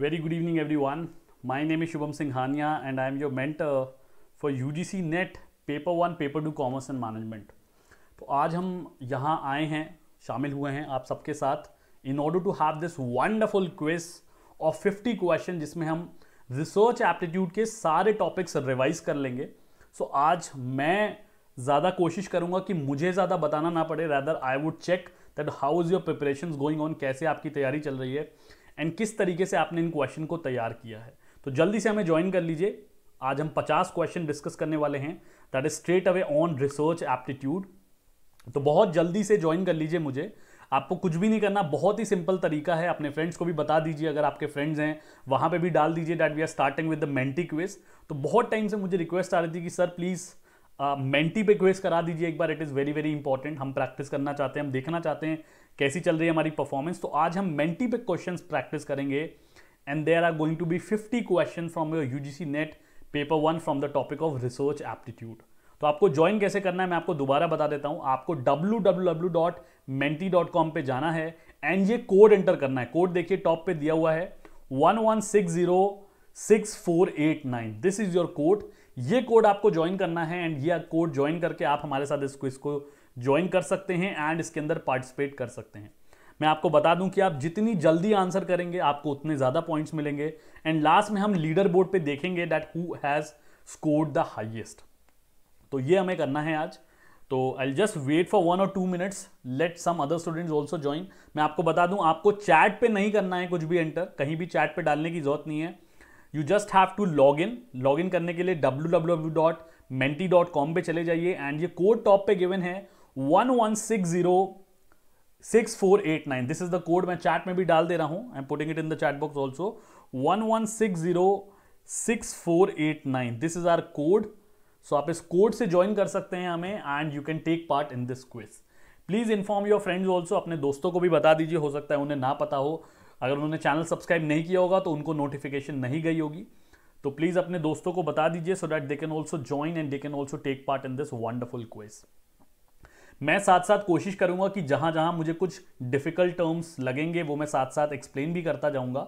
Very good evening everyone my name is Shubham Singh Hania and I am your am for U G C NET paper one paper two commerce and management तो आज हम यहाँ आए हैं शामिल हुए हैं आप सबके साथ in order to have this wonderful quiz of fifty question जिसमें हम रिसर्च एप्टीट्यूड के सारे टॉपिक्स रिवाइज कर लेंगे सो so, आज मैं ज़्यादा कोशिश करूँगा कि मुझे ज़्यादा बताना ना पड़े rather I would check that how is your preparation going on कैसे आपकी तैयारी चल रही है एंड किस तरीके से आपने इन क्वेश्चन को तैयार किया है तो जल्दी से हमें ज्वाइन कर लीजिए आज हम 50 क्वेश्चन डिस्कस करने वाले हैं that is straight away on research aptitude तो बहुत जल्दी से ज्वाइन कर लीजिए मुझे आपको कुछ भी नहीं करना बहुत ही सिंपल तरीका है अपने फ्रेंड्स को भी बता दीजिए अगर आपके फ्रेंड्स हैं वहाँ पे भी डाल दीजिए that we are starting with the mentee quiz तो बहुत टाइम से मुझे रिक्वेस्ट आ रही थी कि सर प्लीज़ मेंटी पे क्विज करा दीजिए एक बार it is very very important हम प्रैक्टिस करना चाहते हैं हम देखना चाहते हैं कैसी चल रही है हमारी परफॉर्मेंस तो आज हम मेंटी पे क्वेश्चन प्रैक्टिस करेंगे and there are going to be fifty question from your U NET paper one from the topic of research aptitude तो आपको ज्वाइन कैसे करना है मैं आपको दोबारा बता देता हूं आपको कॉम पे जाना है एंड ये कोड एंटर करना है कोड देखिए टॉप पे दिया हुआ है one one six six zero four eight nine this is your code ये कोड आपको ज्वाइन करना है एंड ये कोड ज्वाइन करके आप हमारे साथ इस क्विज को ज्वाइन कर सकते हैं एंड इसके अंदर पार्टिसिपेट कर सकते हैं मैं आपको बता दूं कि आप जितनी जल्दी आंसर करेंगे आपको उतने ज़्यादा पॉइंट्स मिलेंगे एंड लास्ट में हम लीडर बोर्ड पर देखेंगे that who has scored the highest तो ये हमें करना है आज तो I just wait for one और two minutes let some other students also join मैं आपको बता दूं आपको चैट पे नहीं करना है कुछ भी एंटर कहीं भी चैट पे डालने की जरूरत नहीं है you just have to log in log in करने के लिए W W W dot mentee dot com पर चले जाइए एंड ये कोड टॉप पे गिवन है nine this is the code मैं चैट में भी डाल दे रहा हूं I am putting it in the chat box also nine this is our code so आप इस कोड से ज्वाइन कर सकते हैं हमें and you can take part in this quiz please inform your friends also अपने दोस्तों को भी बता दीजिए हो सकता है उन्हें ना पता हो अगर उन्होंने चैनल सब्सक्राइब नहीं किया होगा तो उनको नोटिफिकेशन नहीं गई होगी तो प्लीज़ अपने दोस्तों को बता दीजिए so that they can also join and they can also take part in this wonderful quiz मैं साथ साथ कोशिश करूंगा कि जहां जहां मुझे कुछ डिफिकल्ट टर्म्स लगेंगे वो मैं साथ साथ एक्सप्लेन भी करता जाऊंगा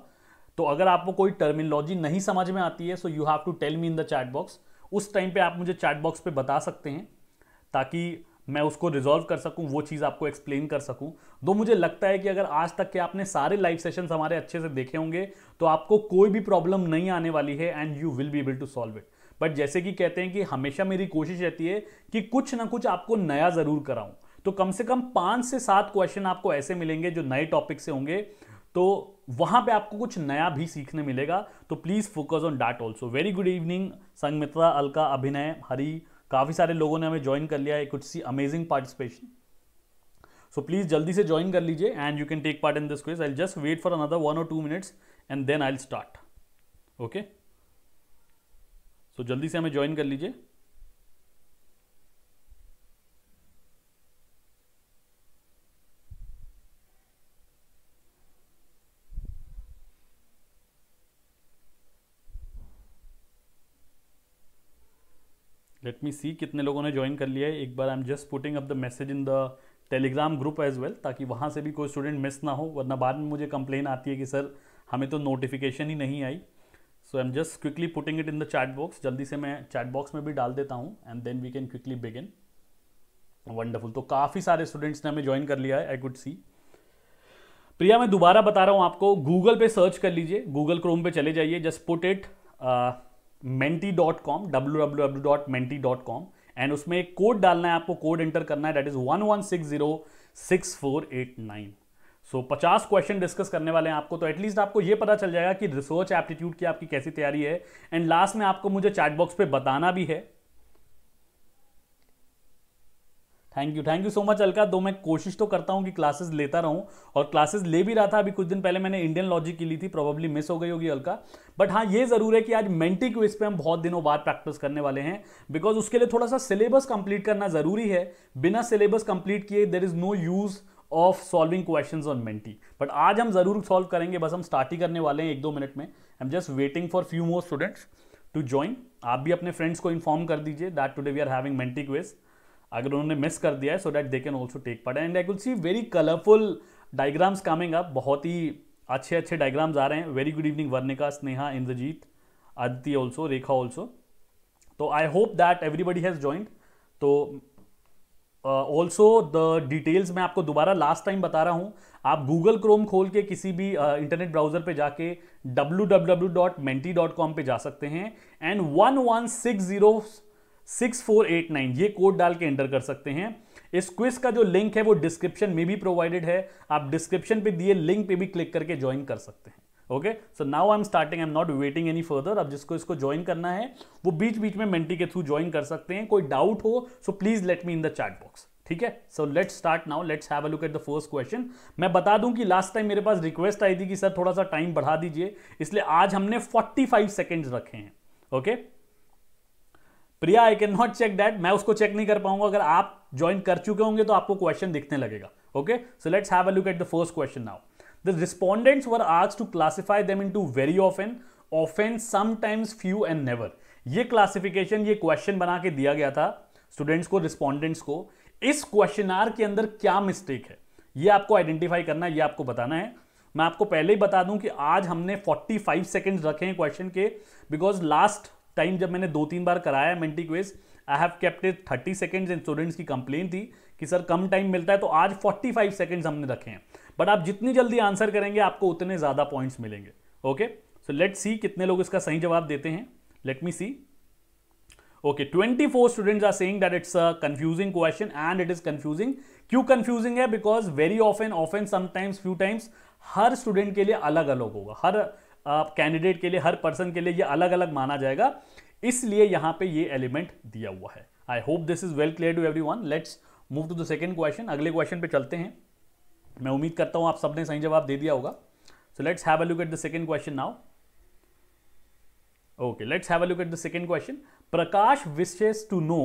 तो अगर आपको कोई टर्मिनोलॉजी नहीं समझ में आती है so you have to tell me in the chat box उस टाइम पे आप मुझे चैट बॉक्स पे बता सकते हैं ताकि मैं उसको रिजॉल्व कर सकूं वो चीज़ आपको एक्सप्लेन कर सकूं दो मुझे लगता है कि अगर आज तक के आपने सारे लाइव सेशन हमारे अच्छे से देखे होंगे तो आपको कोई भी प्रॉब्लम नहीं आने वाली है and you will be able to solve it but जैसे कि कहते हैं कि हमेशा मेरी कोशिश रहती है कि कुछ ना कुछ आपको नया ज़रूर कराऊं तो कम से कम पाँच से सात क्वेश्चन आपको ऐसे मिलेंगे जो नए टॉपिक से होंगे तो वहां पे आपको कुछ नया भी सीखने मिलेगा तो please focus on that also very good evening Sangamitra Alka Abhinay Hari काफ़ी सारे लोगों ने हमें ज्वाइन कर लिया है कुछ see amazing participation so please जल्दी से ज्वाइन कर लीजिए and you can take part in this quiz I just wait for another one और two minutes and then I start okay तो जल्दी से हमें ज्वाइन कर लीजिए लेट मी सी कितने लोगों ने ज्वाइन कर लिया है एक बार I am just putting up the message in the Telegram group as well ताकि वहाँ से भी कोई स्टूडेंट मिस ना हो वरना बाद में मुझे कंप्लेन आती है कि सर हमें तो नोटिफिकेशन ही नहीं आई so I am just quickly putting it in the chat box जल्दी से मैं चैट बॉक्स में भी डाल देता हूँ and then we can quickly begin wonderful तो काफ़ी सारे स्टूडेंट्स ने हमें ज्वाइन कर लिया है आई कुड सी प्रिया मैं दोबारा बता रहा हूँ आपको गूगल पे सर्च कर लीजिए गूगल क्रोम पे चले जाइए just put it Menti dot com W W W dot mentee dot com and उसमें एक कोड डालना है आपको कोड एंटर करना है that is one one six zero six four eight nine so so, 50 question discuss करने वाले हैं आपको तो एटलीस्ट आपको ये पता चल जाएगा कि रिसर्च एप्टीट्यूड की आपकी कैसी तैयारी है एंड लास्ट में आपको मुझे चैट बॉक्स पे बताना भी है thank you thank you so much Alka दो मैं कोशिश तो करता हूँ कि क्लासेस लेता रहूँ और क्लासेस ले भी रहा था अभी कुछ दिन पहले मैंने इंडियन लॉजिक की ली थी प्रॉब्ली मिस हो गई होगी अलका बट हाँ ये ज़रूर है कि आज मेंटी क्विज पे हम बहुत दिनों बाद प्रैक्टिस करने वाले हैं बिकॉज उसके लिए थोड़ा सा सिलेबस कंप्लीट करना ज़रूरी है बिना सिलेबस कंप्लीट किए there is no use of solving question on Menti but आज हम जरूर सॉल्व करेंगे बस हम स्टार्ट ही करने वाले हैं एक दो मिनट में I am just waiting for few more students to join आप भी अपने फ्रेंड्स को इन्फॉर्म कर दीजिए that today we are having Menti quiz अगर उन्होंने मिस कर दिया है so that they can also take part and I could see very colourful diagrams coming up बहुत ही अच्छे अच्छे डायग्राम्स आ रहे हैं very good evening Varnika Sneha Indrajit Aditya also Rekha also तो आई hope that everybody has joined तो ऑल्सो द डिटेल्स मैं आपको दोबारा लास्ट टाइम बता रहा हूँ आप गूगल क्रोम खोल के किसी भी इंटरनेट uh, ब्राउजर पे जाके W W dot dot com पर जा सकते हैं and one one six zero six four eight nine ये कोड डाल के एंटर कर सकते हैं इस क्विज का जो लिंक है वो डिस्क्रिप्शन में भी प्रोवाइडेड है आप डिस्क्रिप्शन पे दिए लिंक पे भी क्लिक करके ज्वाइन कर सकते हैं okay so now I am starting I am not waiting any further अब जिसको इसको ज्वाइन करना है वो बीच बीच में मेंटी के थ्रू ज्वाइन कर सकते हैं कोई डाउट हो so please let me in the chat box ठीक है so let's start now let's have a look at the first question मैं बता दूं कि लास्ट टाइम मेरे पास रिक्वेस्ट आई थी कि सर थोड़ा सा टाइम बढ़ा दीजिए इसलिए आज हमने 45 सेकेंड रखे हैं okay okay? Priya I can not check that मैं उसको चेक नहीं कर पाऊंगा अगर आप ज्वाइन कर चुके होंगे तो आपको क्वेश्चन दिखने लगेगा okay so let's have a look at the first question now respondents were आज to classify classify them into very often, often, sometimes few and never ये क्लासिफिकेशन ये क्वेश्चन बना के दिया गया था स्टूडेंट्स को रिस्पॉन्डेंट्स को इस क्वेश्चनार के अंदर क्या मिस्टेक है ये आपको आइडेंटिफाई करना है ये आपको बताना है मैं आपको पहले ही बता दूं कि आज हमने 45 फाइव सेकेंड्स रखे हैं क्वेश्चन के बिकॉज लास्ट टाइम जब मैंने दो तीन बार कराया Menti quiz I have kept it thirty seconds and students की कंप्लेन थी कि सर कम टाइम मिलता है तो आज 45 फाइव सेकेंड्स हमने रखे हैं बट आप जितनी जल्दी आंसर करेंगे आपको उतने ज़्यादा पॉइंट्स मिलेंगे ओके सो लेट सी कितने लोग इसका सही जवाब देते हैं let me see okay twenty four students are saying that it's a confusing question and it is confusing क्यों कंफ्यूजिंग है because very often often sometimes few times हर स्टूडेंट के लिए अलग अलग होगा हर कैंडिडेट uh, के लिए हर पर्सन के लिए ये अलग अलग माना जाएगा इसलिए यहां पे ये एलिमेंट दिया हुआ है I hope this is well clear to everyone let's move to the second question अगले क्वेश्चन पे चलते हैं मैं उम्मीद करता हूं आप सबने सही जवाब दे दिया होगा so let's have a look at the second question now okay let's have a look at the second question prakash wishes to know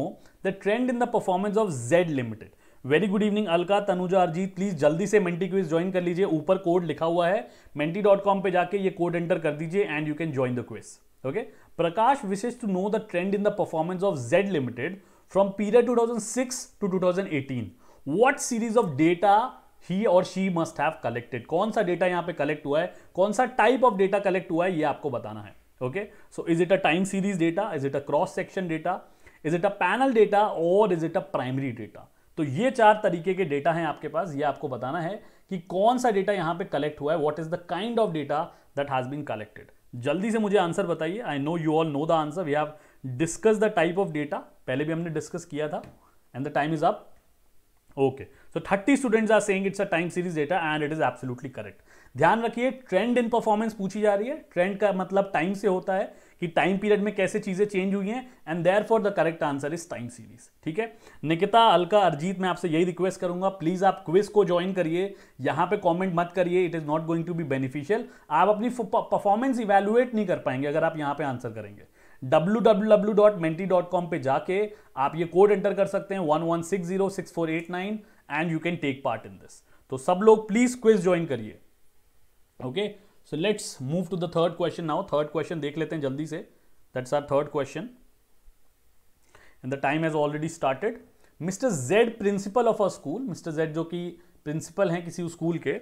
the trend in the performance of z limited very good evening Alka Tanuja Arijit please जल्दी से Menti quiz join कर लीजिए ऊपर code लिखा हुआ है mentee dot com पर जाके ये कोड एंटर कर दीजिए and you can join the quiz okay Prakash Vishesh to know the trend in the performance of Z limited from period two thousand six to two thousand eighteen what series of data he और she must have collected कौन सा data यहाँ पे collect हुआ है कौन सा type of data collect हुआ है ये आपको बताना है okay so is it a time series data is it a cross section data is it a panel data और is it a primary data तो ये चार तरीके के डेटा हैं आपके पास ये आपको बताना है कि कौन सा डेटा यहाँ पे कलेक्ट हुआ है what is the kind of data that has been collected जल्दी से मुझे आंसर बताइए I know you all know the answer we have discuss the type of data पहले भी हमने डिस्कस किया था and the time is up okay so thirty students are saying it's a time series data and it is absolutely correct ध्यान रखिए trend इन performance पूछी जा रही है ट्रेंड का मतलब टाइम से होता है कि टाइम पीरियड में कैसे चीज़ें चेंज हुई हैं and therefore the correct answer is time series ठीक है निकिता अलका अरजीत मैं आपसे यही रिक्वेस्ट करूंगा प्लीज़ आप क्विज को ज्वाइन करिए यहां पे कमेंट मत करिए it is not going to be beneficial आप अपनी परफॉर्मेंस इवेलुएट नहीं कर पाएंगे अगर आप यहां पे आंसर करेंगे www.menti.com पे जाके आप ये कोड एंटर कर सकते हैं one one six zero six four eight nine and you can take part in this तो सब लोग प्लीज क्विज ज्वाइन करिए okay so let's move to the third question now third question देख लेते हैं जल्दी से that's our third question in the time has already started mister Z principal of a school mister Z जो कि principal हैं किसी स्कूल के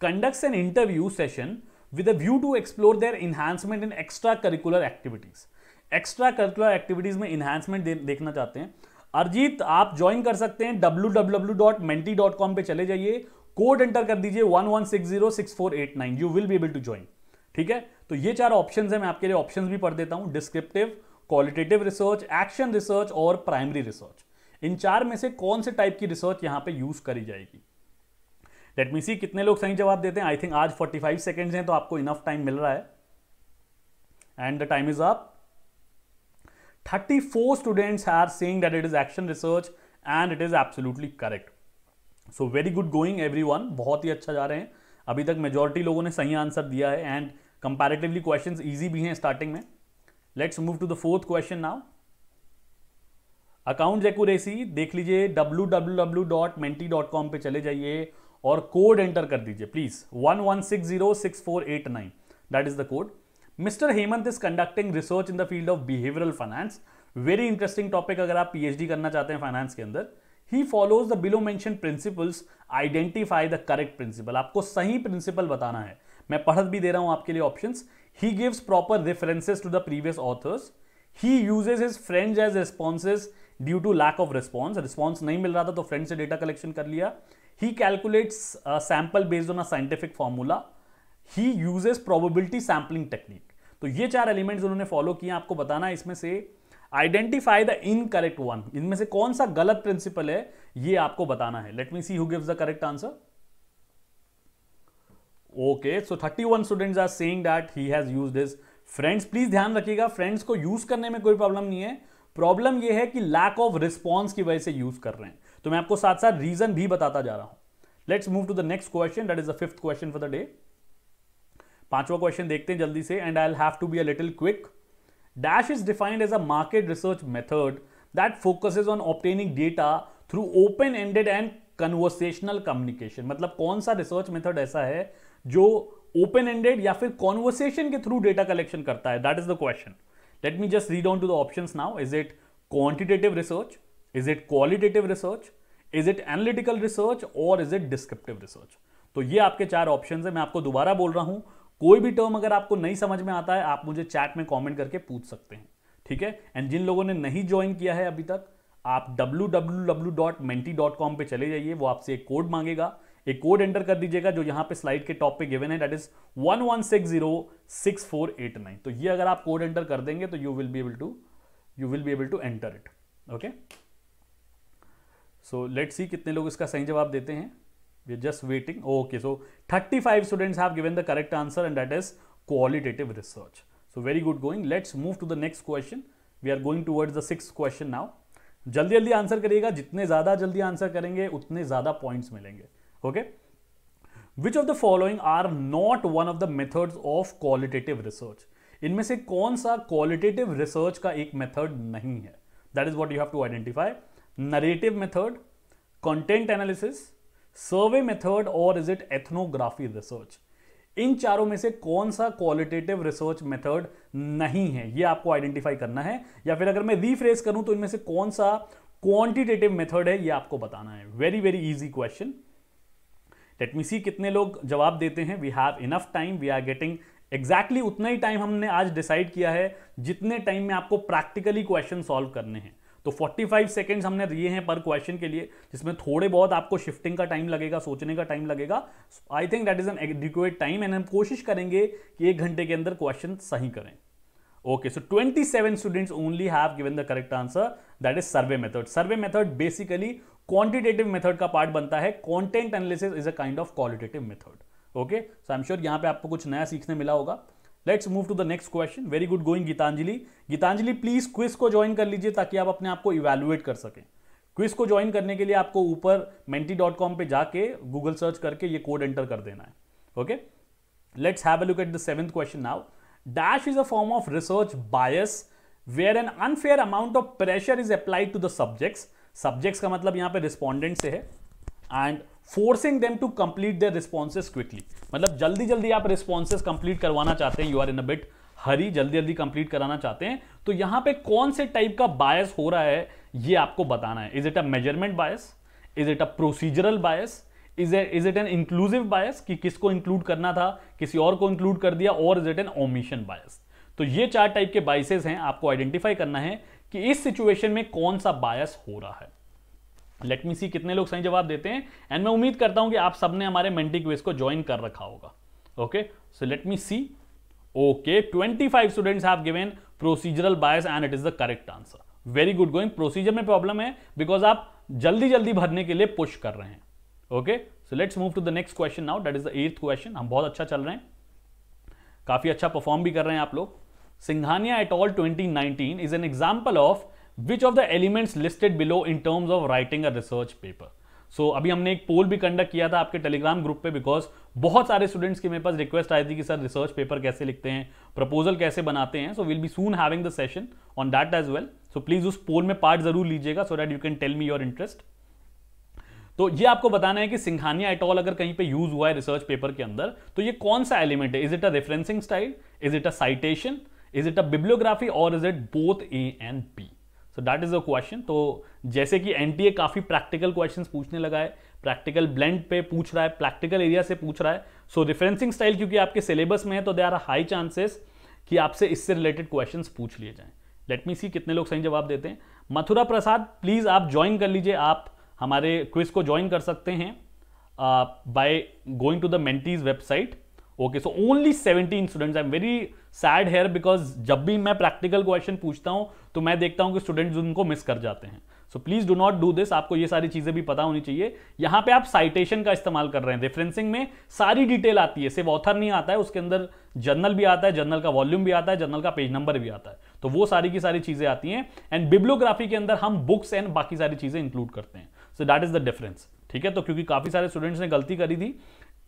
conducts an interview session with a view to explore their enhancement in extra curricular activities extra curricular activities में enhancement देखना चाहते हैं अरजीत आप ज्वाइन कर सकते हैं डब्ल्यू डब्ल्यू डब्ल्यू www.menti.com पे चले जाइए कोड एंटर कर दीजिए one one six six zero four eight nine you will be able to join ठीक है तो ये चार ऑप्शंस हैं मैं आपके लिए ऑप्शंस भी पढ़ देता हूं descriptive qualitative research action research और प्राइमरी रिसर्च इन चार में से कौन से टाइप की रिसर्च यहां पे यूज करी जाएगी लेट मी सी कितने लोग सही जवाब देते हैं आई थिंक आज 45 सेकेंड्स हैं तो आपको इनफ टाइम मिल रहा है and the time is up 34 students are saying that it is action research and it is absolutely correct. So very good going everyone बहुत ही अच्छा जा रहे हैं अभी तक मेजोरिटी लोगों ने सही आंसर दिया है एंड कंपैरेटिवली क्वेश्चन ईजी भी हैं स्टार्टिंग में let's move to the fourth question now account accuracy देख लीजिए www.menti.com पे चले जाइए और कोड एंटर कर दीजिए please one one six zero six four eight nine that is the code mister Hemant is conducting research in the field of behavioural finance very interesting topic अगर आप पीएचडी करना चाहते हैं फाइनेंस के अंदर he follows the below mention principles identify the correct principle आपको सही principal बताना है मैं पढ़त भी दे रहा हूं आपके लिए option he gives proper references to the previous authors he uses his friends as responses due to lack of response response नहीं मिल रहा था तो फ्रेंड से डेटा कलेक्शन कर लिया he calculates sample based on a scientific formula he uses probability sampling technique तो ये चार एलिमेंट्स उन्होंने फॉलो किए आपको बताना इसमें से आइडेंटिफाई द इनकरेक्ट वन इनमें से कौन सा गलत प्रिंसिपल है ये आपको बताना है let me see who gives the correct answer okay so one students are saying that he has use his friends please ध्यान रखिएगा फ्रेंड्स को यूज करने में कोई प्रॉब्लम नहीं है प्रॉब्लम यह है कि लैक ऑफ रिस्पॉन्स की वजह से यूज कर रहे हैं तो मैं आपको साथ साथ रीजन भी बताता जा रहा हूं let's move to the next question that is the fifth question for the day पांचवा क्वेश्चन देखते हैं जल्दी से and I have to be a little quick dash is defined as a market research method that focuses on obtaining data through open ended and conversational communication मतलब कौन सा research method ऐसा है जो ओपन एंडेड या फिर conversation के through data collection करता है that is the question let me just read on to the option now is it quantitative research is it qualitative research is it analytical research और is it descriptive research तो ये आपके चार option है मैं आपको दोबारा बोल रहा हूं कोई भी टर्म अगर आपको नहीं समझ में आता है आप मुझे चैट में कमेंट करके पूछ सकते हैं ठीक है एंड जिन लोगों ने नहीं ज्वाइन किया है अभी तक आप www.menti.com पे चले जाइए वो आपसे एक कोड मांगेगा एक कोड एंटर कर दीजिएगा जो यहां पे स्लाइड के टॉप पे गिवन है दैट इज नाइन तो ये अगर आप कोड एंटर कर देंगे तो you will be able to you will be able to enter it okay so let see कितने लोग इसका सही जवाब देते हैं we're just waiting oh, okay so 35 students have given the correct answer and that is qualitative research so very good going let's move to the next question we are going towards the sixth question now जल्दी जल्दी answer करिएगा जितने ज्यादा जल्दी answer करेंगे उतने ज्यादा points मिलेंगे okay which of the following are not one of the methods of qualitative research इनमें से कौन सा क्वालिटेटिव रिसर्च का एक मेथड नहीं है that is what you have to identify narrative method content analysis survey method और इज इट एथनोग्राफी रिसर्च इन चारों में से कौन सा क्वालिटेटिव रिसर्च मेथड नहीं है ये आपको आइडेंटिफाई करना है या फिर अगर मैं रीफ्रेस करूं तो इनमें से कौन सा क्वांटिटेटिव मेथड है ये आपको बताना है very very easy question let मी सी कितने लोग जवाब देते हैं we have enough time we are getting exactly उतना ही टाइम हमने आज डिसाइड किया है जितने टाइम में आपको प्रैक्टिकली क्वेश्चन सॉल्व करने हैं तो 45 सेकेंड हमने दिए हैं पर क्वेश्चन के लिए जिसमें थोड़े बहुत आपको शिफ्टिंग का टाइम लगेगा सोचने का टाइम लगेगा I think that is an adequate time and हम कोशिश करेंगे कि एक घंटे के अंदर क्वेश्चन सही करें okay so twenty seven students only have given the correct answer that is survey method survey method basically quantitative method का पार्ट बनता है content analysis is a kind of qualitative method okay so I am sure यहाँ पे आपको कुछ नया सीखने मिला होगा let's move to the next question very good going Geetanjali Geetanjali please quiz को ज्वाइन कर लीजिए ताकि आप अपने आप को इवेलुएट कर सकें क्विज को ज्वाइन करने के लिए आपको ऊपर मेंटी डॉट कॉम पर जाके गूगल सर्च करके ये कोड एंटर कर देना है okay let's have look at the seventh question now dash is a form of research bias where an unfair amount of pressure is applied to the subjects subjects का मतलब यहाँ पे respondent से है and forcing them to complete their responses quickly मतलब जल्दी जल्दी आप रिस्पॉन्सेज कंप्लीट करवाना चाहते हैं you are in a bit hurry जल्दी जल्दी कंप्लीट कराना चाहते हैं तो यहां पे कौन से टाइप का बायस हो रहा है ये आपको बताना है is it a measurement bias is it a procedural bias is is it an inclusive bias कि किसको इंक्लूड करना था किसी और को इंक्लूड कर दिया और is it an omission bias तो ये चार टाइप के बाइसेस हैं आपको आइडेंटिफाई करना है कि इस सिचुएशन में कौन सा बायस हो रहा है लेट मी सी कितने लोग सही जवाब देते हैं एंड मैं उम्मीद करता हूं कि आप सबने हमारे मेंटी क्विज को ज्वाइन कर रखा होगा okay so let me see okay 25 students have given procedural bias and it is the correct answer very good going procedure में प्रॉब्लम है बिकॉज आप जल्दी जल्दी भरने के लिए पुश कर रहे हैं okay so let's move to the next question now that is the eighth question हम बहुत अच्छा चल रहे हैं काफी अच्छा परफॉर्म भी कर रहे हैं आप लोग Singhania et al 2019 is an example of which of the elements listed below in terms of writing a research paper so अभी हमने एक पोल भी कंडक्ट किया था आपके टेलीग्राम ग्रुप पे बिकॉज बहुत सारे स्टूडेंट्स की मेरे पास रिक्वेस्ट आई थी कि सर रिसर्च पेपर कैसे लिखते हैं प्रपोजल कैसे बनाते हैं so will be soon having the session on that as well so please उस पोल में पार्ट जरूर लीजिएगा so that you can tell me your interest तो ये आपको बताना है कि सिंघानिया एटॉल अगर कहीं पे यूज हुआ है रिसर्च पेपर के अंदर तो ये कौन सा एलिमेंट है is it a referencing style is it a citation is it a bibliography और is it both A and B so that is a question तो जैसे कि एन काफ़ी प्रैक्टिकल क्वेश्चन पूछने लगा है प्रैक्टिकल ब्लेंड पे पूछ रहा है प्रैक्टिकल एरिया से पूछ रहा है सो रेफरेंसिंग स्टाइल क्योंकि आपके सिलेबस में है तो दे आर हाई चांसेस कि आपसे इससे रिलेटेड क्वेश्चन पूछ लिए जाए लेट मी सी कितने लोग सही जवाब देते हैं मथुरा प्रसाद प्लीज़ आप ज्वाइन कर लीजिए आप हमारे क्विज को ज्वाइन कर सकते हैं by going to the Menti's website okay so only seventeen students I am very sad here because जब भी मैं प्रैक्टिकल क्वेश्चन पूछता हूं तो मैं देखता हूं कि स्टूडेंट्स उनको मिस कर जाते हैं so please do not do this आपको ये सारी चीजें भी पता होनी चाहिए यहां पे आप साइटेशन का इस्तेमाल कर रहे हैं रेफरेंसिंग में सारी डिटेल आती है सिर्फ ऑथर नहीं आता है उसके अंदर जर्नल भी आता है जर्नल का वॉल्यूम भी आता है जर्नल का पेज नंबर भी आता है तो वो सारी की सारी चीजें आती हैं एंड बिब्लोग्राफी के अंदर हम बुक्स एंड बाकी सारी चीजें इंक्लूड करते हैं so that is the difference ठीक है तो क्योंकि काफी सारे स्टूडेंट्स ने गलती करी थी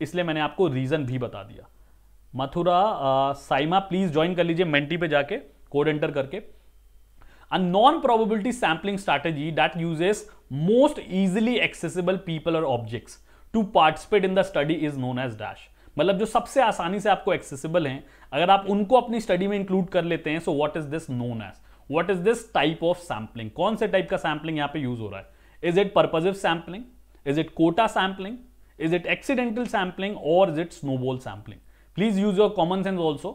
इसलिए मैंने आपको रीज़न भी बता दिया मथुरा साइमा प्लीज ज्वाइन कर लीजिए मेंटी पे जाके कोड एंटर करके a non probability sampling strategy that uses most easily accessible people और objects to participate in the study is known as dash मतलब जो सबसे आसानी से आपको एक्सेसिबल हैं अगर आप उनको अपनी स्टडी में इंक्लूड कर लेते हैं so what is this known as what is this type of sampling कौन से टाइप का सैम्पलिंग यहां पे यूज हो रहा है is it purposive sampling is it quota sampling is it accidental sampling और is it snowball sampling please use your common sense also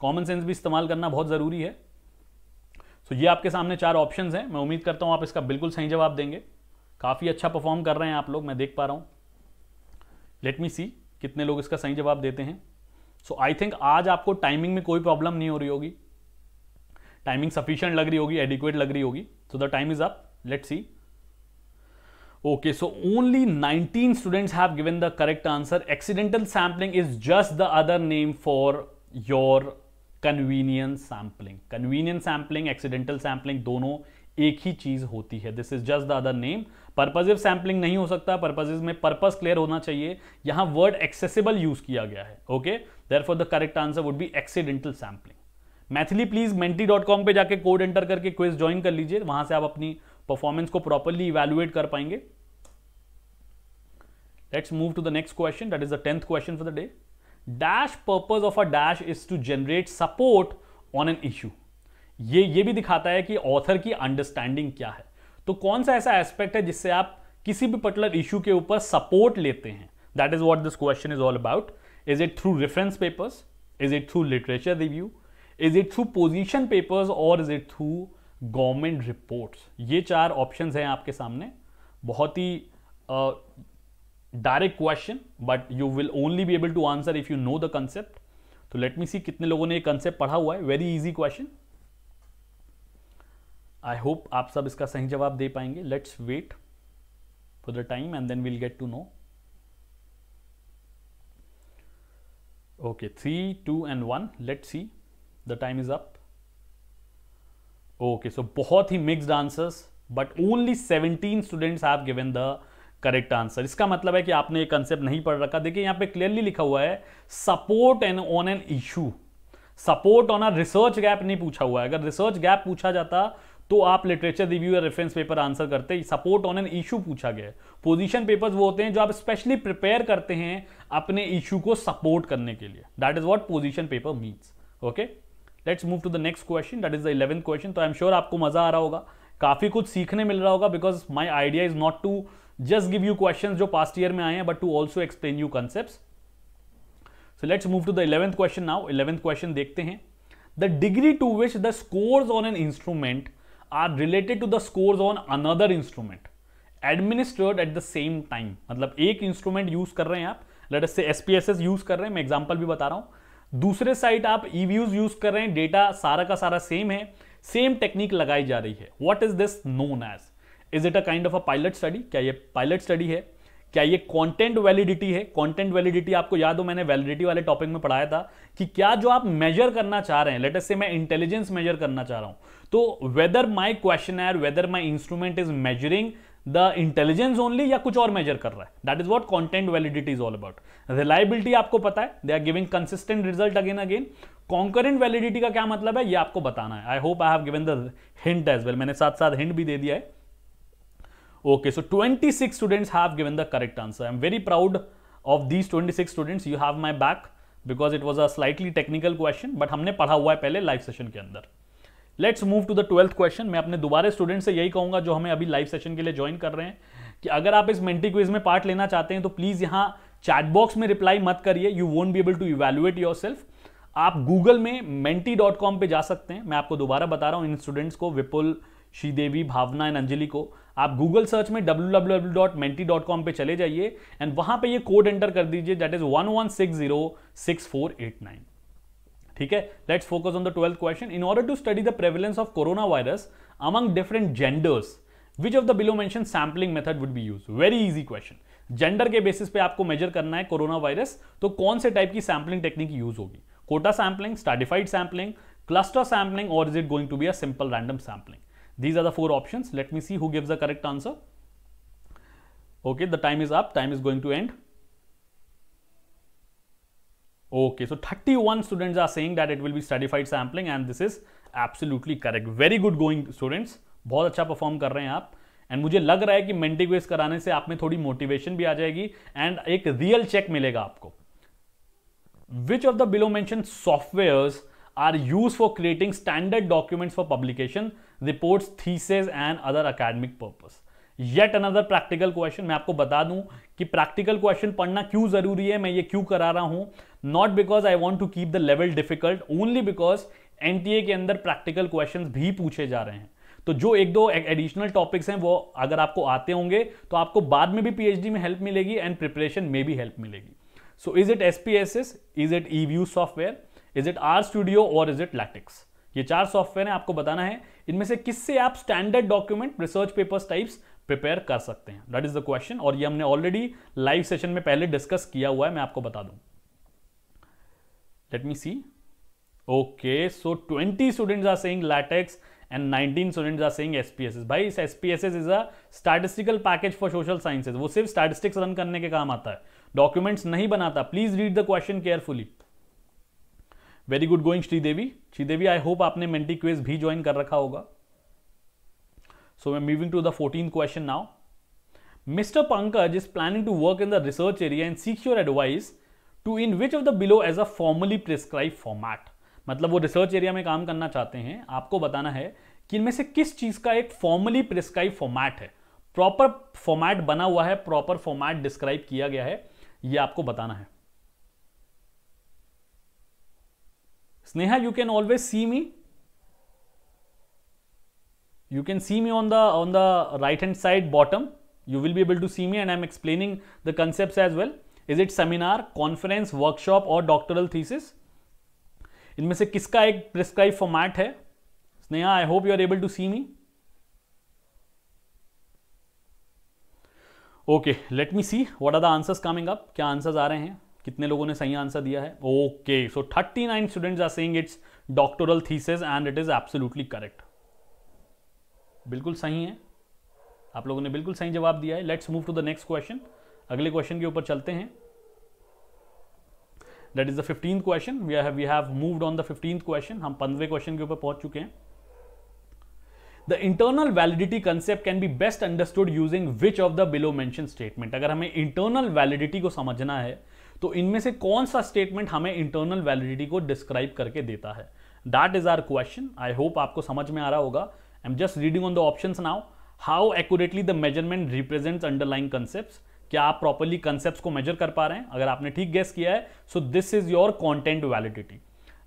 common sense भी इस्तेमाल करना बहुत ज़रूरी है सो so, ये आपके सामने चार ऑप्शन हैं मैं उम्मीद करता हूँ आप इसका बिल्कुल सही जवाब देंगे काफ़ी अच्छा परफॉर्म कर रहे हैं आप लोग मैं देख पा रहा हूँ लेट मी सी कितने लोग इसका सही जवाब देते हैं सो आई थिंक आज आपको टाइमिंग में कोई प्रॉब्लम नहीं हो रही होगी टाइमिंग सफिशियंट लग रही होगी एडिक्वेट लग रही होगी so the time is up let see okay so only 19 students have given the correct answer accidental sampling is just the other name for your convenience sampling convenience sampling accidental sampling दोनों एक ही चीज होती है this is just the other name purposive sampling नहीं हो सकता purposive में पर्पज क्लियर होना चाहिए यहां वर्ड एक्सेसिबल यूज किया गया है okay there for the correct answer would be accidental sampling Maithili please Menti dot com पर जाकर कोड एंटर करके क्विज ज्वाइन कर लीजिए वहां से आप अपनी परफॉर्मेंस को प्रॉपरली इवेल्युएट कर पाएंगे let's move to the next question that is the tenth question for the day dash purpose of a dash is to generate support on an issue ये ये भी दिखाता है कि ऑथर की अंडरस्टैंडिंग क्या है तो कौन सा ऐसा एस्पेक्ट है जिससे आप किसी भी पर्टिकुलर इशू के ऊपर सपोर्ट लेते हैं that is what this question is all about is it through reference papers is it through literature review is it through position papers और is it through government reports ये चार options हैं आपके सामने बहुत ही direct question but you will only be able to answer if you know the concept तो लेट मी सी कितने लोगों ने ये कंसेप्ट पढ़ा हुआ है very easy question I hope आप सब इसका सही जवाब दे पाएंगे let's wait for the time and then will get to know okay three two and one let see the time is up okay so बहुत ही mixed answers but only seventeen students have given the correct answer इसका मतलब है कि आपने ये concept नहीं पढ़ रखा देखिए यहाँ पे क्लियरली लिखा हुआ है support an on an issue support on a research gap नहीं पूछा हुआ है अगर रिसर्च गैप पूछा जाता तो आप लिटरेचर रिव्यू या रेफरेंस पेपर आंसर करते सपोर्ट ऑन एन इशू पूछा गया पोजिशन पेपर वो होते हैं जो आप स्पेशली प्रिपेयर करते हैं अपने इशू को सपोर्ट करने के लिए that is what position paper means okay let's move to the next question that is the eleventh question तो आई एम श्योर आपको मजा आ रहा होगा काफी कुछ सीखने मिल रहा होगा because my idea is not to just give you question जो पास्ट ईयर में आए हैं but to also explain you concept so let's move to the eleventh question now eleventh question देखते हैं the degree to which the score on an instrument are related to the score on another instrument administered at the same time मतलब एक instrument use कर रहे हैं आप late से S use कर रहे हैं मैं एग्जाम्पल भी बता रहा हूँ दूसरे साइट आप ईव्यूज यूज कर रहे हैं डेटा सारा का सारा सेम है सेम टेक्निक लगाई जा रही है what is this known as is it a kind of a pilot study क्या ये पायलट स्टडी है क्या ये कंटेंट वैलिडिटी है कंटेंट वैलिडिटी आपको याद हो मैंने वैलिडिटी वाले टॉपिक में पढ़ाया था कि क्या जो आप मेजर करना चाह रहे हैं अस से मैं इंटेलिजेंस मेजर करना चाह रहा हूं तो whether my question whether my instrument is measuring the intelligence only या कुछ और मेजर कर रहा है that is what content validity is all about reliability आपको पता है they are giving consistent result again again concurrent validity का क्या मतलब है ये आपको बताना है I hope I have given the hint as well मैंने साथ साथ हिंट भी दे दिया है okay so twenty six students have given the correct answer I am very proud of these twenty six students you have my back because it was a slightly technical question but हमने पढ़ा हुआ है पहले live session के अंदर let's move to the twelfth question मैं अपने दोबारा स्टूडेंट से यही कहूंगा जो हमें अभी लाइव सेशन के लिए ज्वाइन कर रहे हैं कि अगर आप इस मेंटी क्विज में पार्ट लेना चाहते हैं तो प्लीज यहां चैटबॉक्स में रिप्लाई मत करिए you won't be able to evaluate yourself आप गूगल में मेंटी डॉट कॉम पर जा सकते हैं मैं आपको दोबारा बता रहा हूँ इन स्टूडेंट्स को विपुल श्रीदेवी भावना एंड अंजलि को आप गूगल सर्च में कॉम पे चले जाइए एंड वहां पे ये कोड एंटर कर दीजिए that is one one six zero six four eight nine ठीक है let's focus on the twelfth question in order to study the prevalence of corona virus among different genders which of the below mention sampling method would be use very easy question gender के basis पे आपको major करना है corona virus तो कौन से type की sampling technique use होगी quota sampling stratified sampling cluster sampling और is it going to be a simple random sampling these are the four option let me see who gives the correct answer okay the time is up time is going to end Okay, so 31 students are saying that it will be stratified sampling and this is absolutely correct. Very good going students. बहुत अच्छा perform कर रहे हैं आप and मुझे लग रहा है कि मेंटिक्वेस कराने से आप में थोड़ी मोटिवेशन भी आ जाएगी एंड एक रियल चेक मिलेगा आपको which of the below mention softwares are use for creating standard documents for publication report theses and other academic purpose yet another practical question मैं आपको बता दूं कि प्रैक्टिकल क्वेश्चन पढ़ना क्यों जरूरी है मैं ये क्यों करा रहा हूं not because I want to keep the level difficult only because एन के अंदर प्रैक्टिकल क्वेश्चन भी पूछे जा रहे हैं तो जो एक दो एडिशनल टॉपिक्स हैं वो अगर आपको आते होंगे तो आपको बाद में भी पीएचडी में हेल्प मिलेगी एंड प्रिपरेशन में भी हेल्प मिलेगी so is it SPSS is it E view software is it R studio और इज इट लैटिक्स ये चार सॉफ्टवेयर हैं आपको बताना है इनमें से किससे आप standard document research papers types prepare कर सकते हैं दैट इज द क्वेश्चन और ये हमने ऑलरेडी लाइव सेशन में पहले डिस्कस किया हुआ है मैं आपको बता दूं let me see okay so 20 students are saying LaTeX and 19 students are saying SPSS भाई SPSS is a statistical package for social sciences वो सिर्फ स्टैटिस्टिक्स रन करने के काम आता है डॉक्यूमेंट्स नहीं बनाता please read the question carefully very good going Sridevi Sridevi I hope आपने मेंटी क्वेज भी ज्वाइन कर रखा होगा So we're moving to the 14th question now. Mr. Pankaj is planning to work in the research area and seek your advice to in which of the below as a formally prescribed format. मतलब वो research area में काम करना चाहते हैं आपको बताना है कि इनमें से किस चीज़ का एक फॉर्मली प्रिस्क्राइब फॉर्मेट है प्रॉपर फॉर्मेट बना हुआ है प्रॉपर फॉर्मेट डिस्क्राइब किया गया है ये आपको बताना है Sneha you can always see me you can see me on the on the right hand side bottom you will be able to see me and i'm explaining the concepts as well is it seminar conference workshop or doctoral thesis इनमें से किसका एक prescribe format है Sneha I hope you are able to see me okay let me see what are the answers coming up क्या answers आ रहे हैं कितने लोगों ने सही आंसर दिया है okay so 39 students are saying it's doctoral thesis and it is absolutely correct बिल्कुल सही है आप लोगों ने बिल्कुल सही जवाब दिया है let's move to the next question अगले क्वेश्चन के ऊपर चलते हैं that is the fifteenth question we have we have moved on the fifteenth question हम पंद्रह क्वेश्चन के ऊपर पहुंच चुके हैं the internal validity concept can be best understood using which of the below mention statement अगर हमें इंटरनल वैलिडिटी को समझना है तो इनमें से कौन सा स्टेटमेंट हमें इंटरनल वैलिडिटी को डिस्क्राइब करके देता है that is our question I hope आपको समझ में आ रहा होगा am just reading on the option now how accurately the measurement represents underlying concept क्या आप प्रॉपरली कंसेप्ट को मेजर कर पा रहे हैं अगर आपने ठीक गैस किया है so this is your content validity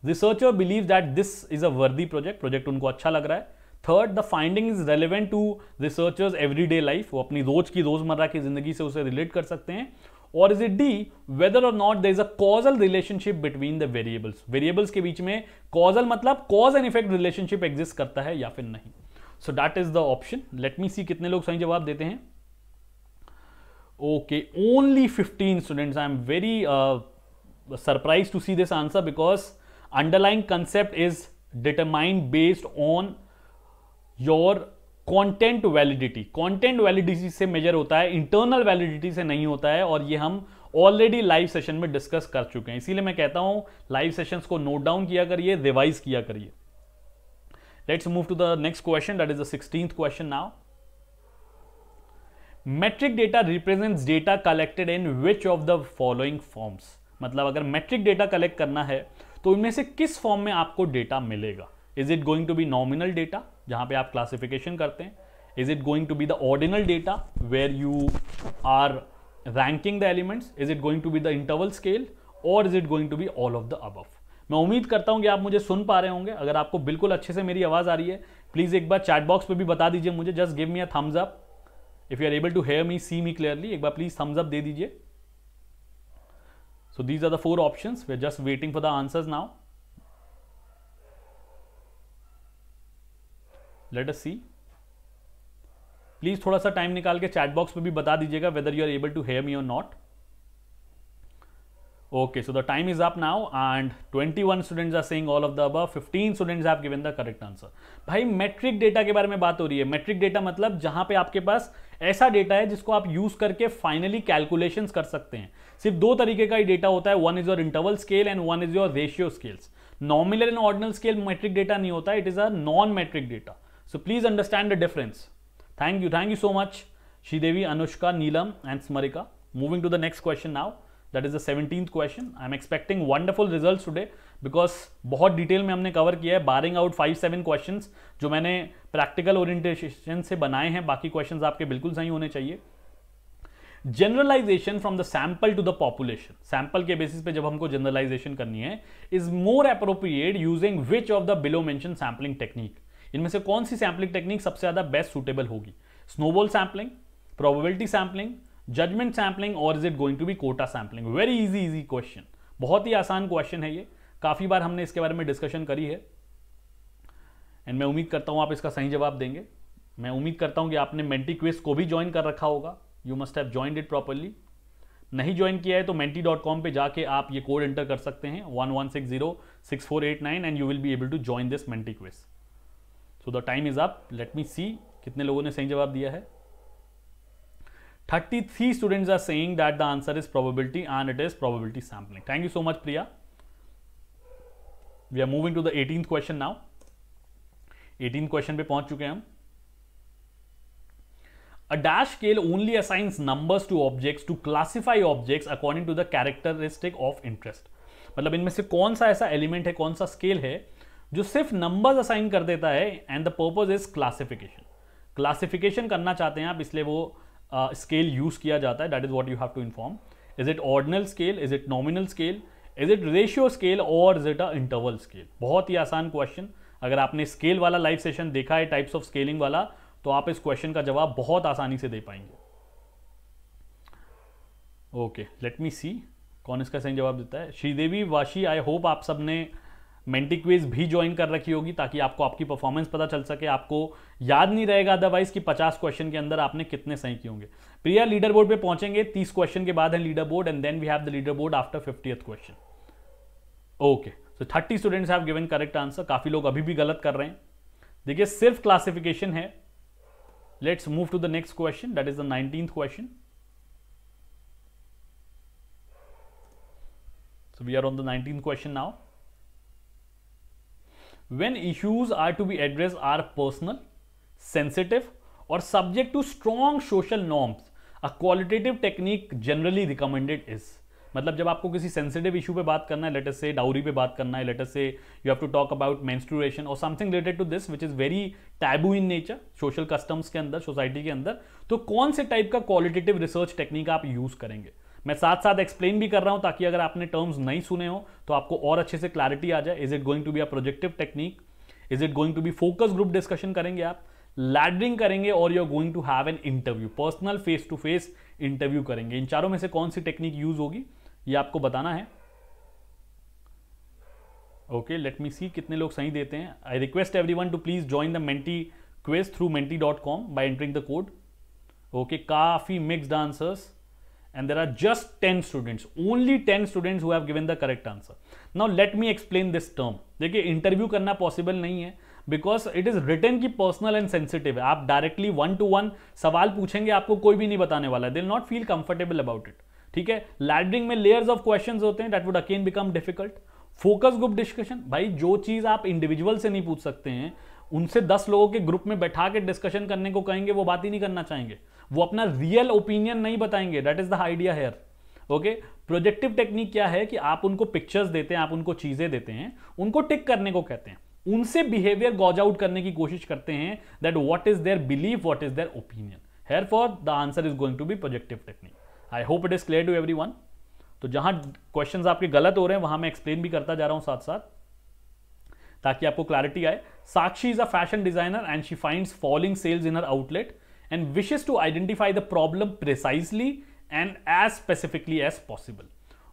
researcher believe that this is a worthy project project उनको अच्छा लग रहा है third the finding is relevant to researchers every day life वो अपनी रोज की रोजमर्रा की जिंदगी से उसे रिलेट कर सकते हैं और इज इट डी वेदर और not there is a causal relationship between the variables variables के बीच में कॉजल मतलब cause and effect relationship exist करता है या फिर नहीं so that is the option let मी सी कितने लोग सही जवाब देते हैं okay only fifteen students I am very surprise to see this answer because underlying concept is determined based on your content validity content validity से मेजर होता है internal validity से नहीं होता है और ये हम ऑलरेडी लाइव सेशन में डिस्कस कर चुके हैं इसीलिए मैं कहता हूं लाइव सेशंस को नोट डाउन किया करिए रिवाइज किया करिए let's move to the next question that is the 16th question now Metric data represents data collected in which of the following forms मतलब अगर metric डेटा कलेक्ट करना है तो इनमें से किस फॉर्म में आपको डेटा मिलेगा is it going to be nominal data जहां पे आप क्लासिफिकेशन करते हैं is it going to be the ordinal data where you are ranking the elements is it going to be the interval scale और is it going to be all of the above मैं उम्मीद करता हूं कि आप मुझे सुन पा रहे होंगे अगर आपको बिल्कुल अच्छे से मेरी आवाज़ आ रही है प्लीज़ एक बार चैट बॉक्स पर भी बता दीजिए मुझे just give me a thumbs up if you are able to hear me see me clearly एक बार प्लीज़ थम्स अप दे दीजिए So these are the four options. We're just waiting for the answers now. Let us see. Please थोड़ा सा time निकाल के chat box में भी बता दीजिएगा whether you are able to hear me और not Okay, so the time is up now and 21 students are saying all of the above, 15 students have given the correct answer. भाई metric data के बारे में बात हो रही है metric data मतलब जहां पे आपके पास ऐसा डेटा है जिसको आप यूज करके फाइनली कैलकुलेशन कर सकते हैं सिर्फ दो तरीके का ही डेटा होता है one is your interval scale and one is your ratio scales nominal and ordinal scale metric data नहीं होता it is a non metric data so please understand the difference thank you thank you so much Sridevi Anushka Neelam and Smarika moving to the next question now that is the seventeen question I am expecting wonderful result today because बहुत detail में हमने cover किया है बारिंग out five seven question जो मैंने practical orientation से बनाए हैं बाकी क्वेश्चन आपके बिल्कुल सही होने चाहिए generalization from the sample to the population sample के बेसिस पे जब हमको जनरलाइजेशन करनी है is more appropriate using which of the below mention sampling technique इनमें से कौन सी सैम्पलिंग टेक्निक सबसे ज्यादा बेस्ट सुटेबल होगी snowball sampling probability sampling judgement sampling और is it going to be quota sampling very easy easy question बहुत ही आसान क्वेश्चन है ये काफ़ी बार हमने इसके बारे में डिस्कशन करी है एंड मैं उम्मीद करता हूं आप इसका सही जवाब देंगे मैं उम्मीद करता हूं कि आपने मेंटी क्विज को भी ज्वाइन कर रखा होगा you must have joined it properly नहीं ज्वाइन किया है तो मेंटी डॉट कॉम पर जाके आप ये कोड एंटर कर सकते हैं one one six zero six four eight nine and you will be able to join this Menti quiz so the time is up let मी सी कितने लोगों ने सही जवाब दिया है 33 students are saying that the answer is probability and it is probability sampling. Thank you so much, Priya. We are moving to the 18th question now. 18th question पे पहुंच चुके हैं हम A dash scale only assigns numbers to objects to classify objects according to the characteristic of interest. मतलब इनमें से कौन सा ऐसा एलिमेंट है कौन सा स्केल है जो सिर्फ नंबर्स असाइन कर देता है and the purpose is classification classification करना चाहते हैं आप इसलिए वो स्केल uh, यूज़ किया जाता है that is what you have to inform is it ordinal scale is it nominal scale is it ratio scale और is it a interval scale बहुत ही आसान क्वेश्चन अगर आपने स्केल वाला लाइव सेशन देखा है टाइप्स ऑफ स्केलिंग वाला तो आप इस क्वेश्चन का जवाब बहुत आसानी से दे पाएंगे ओके लेट मी सी कौन इसका सही जवाब देता है श्रीदेवी वाशी आई होप आप सबने क्विज भी ज्वाइन कर रखी होगी ताकि आपको आपकी परफॉर्मेंस पता चल सके आपको याद नहीं रहेगा अदरवाइज कि 50 क्वेश्चन के अंदर आपने कितने सही किए होंगे प्रिया लीडर बोर्ड पर पहुंचेंगे 30 क्वेश्चन के बाद है leader board and then we have the leader leaderboard after fifty question okay so thirty students have given correct answer काफी लोग अभी भी गलत कर रहे हैं देखिए सिर्फ क्लासिफिकेशन है let's move to the next question that is the nineteen question so we are on the nineteen question now when issues are to be addressed are personal, sensitive, or subject to strong social norms, a qualitative technique generally recommended is मतलब जब आपको किसी sensitive issue पे बात करना है later से dowry पे बात करना है लेटर से you have to talk about menstruation और something related to this which is very taboo in nature social customs के अंदर सोसाइटी के अंदर तो कौन से टाइप का क्वालिटेटिव रिसर्च टेक्निक आप यूज़ करेंगे मैं साथ साथ एक्सप्लेन भी कर रहा हूं ताकि अगर आपने टर्म्स नहीं सुने हो तो आपको और अच्छे से क्लैरिटी आ जाए is it going to be a projective technique is it going to be focus group discussion करेंगे आप लैडरिंग करेंगे और you are going to have an interview personal face to face interview करेंगे इन चारों में से कौन सी टेक्निक यूज होगी ये आपको बताना है ओके लेट मी सी कितने लोग सही देते हैं I request everyone to please join the Menti quest through Menti dot com by entering the code okay काफ़ी mixed answers and there are just 10 students only 10 students who have given the correct answer now let me explain this term देखिए interview करना possible नहीं है because it is रिटर्न की personal and sensitive है आप directly one two one सवाल पूछेंगे आपको कोई भी नहीं बताने वाला है दिल not feel comfortable about it ठीक है लैडरिंग में लेयर्स ऑफ क्वेश्चन होते हैं that would again become difficult focus group discussion भाई जो चीज आप इंडिविजुअल से नहीं पूछ सकते हैं उनसे दस लोगों के ग्रुप में बैठा के डिस्कशन करने को कहेंगे वो बात ही नहीं करना चाहेंगे वो अपना रियल ओपिनियन नहीं बताएंगे that is the idea here okay projective technique क्या है कि आप उनको पिक्चर्स देते हैं आप उनको चीजें देते हैं उनको टिक करने को कहते हैं उनसे बिहेवियर गॉज आउट करने की कोशिश करते हैं that what is their believe what is their opinion here for the answer is going to be projective technique I hope it is clear to every तो जहां क्वेश्चन आपके गलत हो रहे हैं वहां मैं एक्सप्लेन भी करता जा रहा हूं साथ साथ ताकि आपको क्लैरिटी आए Sakshi is a fashion designer and she finds falling sales in her outlet and wishes to identify the problem precisely and as specifically as possible.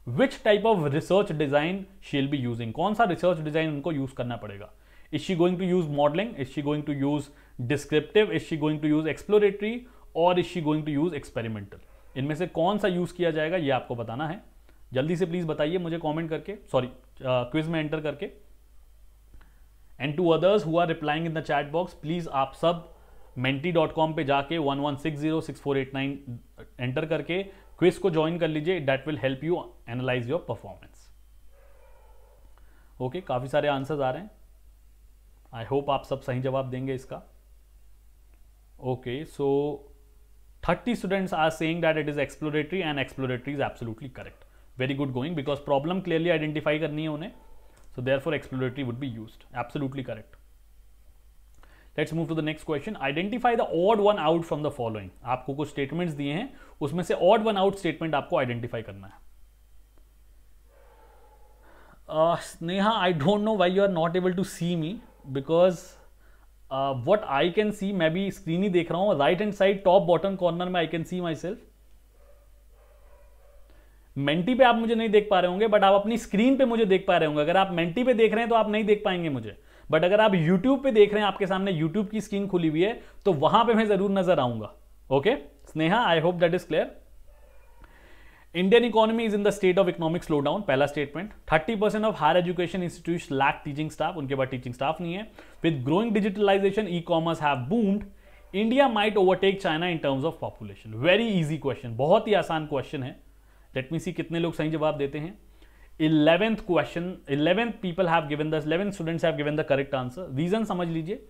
Which type of research design she'll be using? कौन सा research design उनको use करना पड़ेगा Is she going to use modeling? Is she going to use descriptive? Is she going to use exploratory? Or is she going to use experimental? इनमें से कौन सा use किया जाएगा ये आपको बताना है जल्दी से please बताइए मुझे comment करके Sorry, uh, quiz में enter करके एंड टू अदर्स हुआ replying in the chat box please आप सब मेंटी डॉट कॉम पर जाके one one six zero six four eight nine enter करके क्विज को ज्वाइन कर लीजिए that will help you analyse your performance okay काफ़ी सारे आंसर्स आ रहे हैं आई होप आप सब सही जवाब देंगे इसका okay so thirty students are saying that it is exploratory and exploratory is absolutely correct very good going because problem clearly identify करनी है उन्हें So therefore exploratory would be used. Absolutely correct. Let's move to the next question identify the odd one out from the following आपको कुछ statements दिए हैं उसमें से odd one out statement आपको आइडेंटिफाई करना है Sneha I don't know why you are not able to see me because what I can see मैं भी स्क्रीन ही देख रहा हूँ right hand side top bottom corner में I can see myself mentee पे आप मुझे नहीं देख पा रहे होंगे बट आप अपनी स्क्रीन पे मुझे देख पा रहे होंगे अगर आप मेंटी पे देख रहे हैं तो आप नहीं देख पाएंगे मुझे बट अगर आप यूट्यूब पे देख रहे हैं आपके सामने यूट्यूब की स्क्रीन खुली हुई है तो वहां पर मैं जरूर नजर आऊंगा okay Sneha I hope that is clear Indian economy is in the state of economic slowdown पहला statement thirty percent of higher education institute lack teaching staff उनके पास टीचिंग स्टाफ नहीं है with growing digitalization e commerce have boomed India might overtake China in terms of population very easy question बहुत ही आसान question है let मी सी कितने लोग सही जवाब देते हैं eleventh question eleventh people have given the eleventh students have given the correct answer reason समझ लीजिए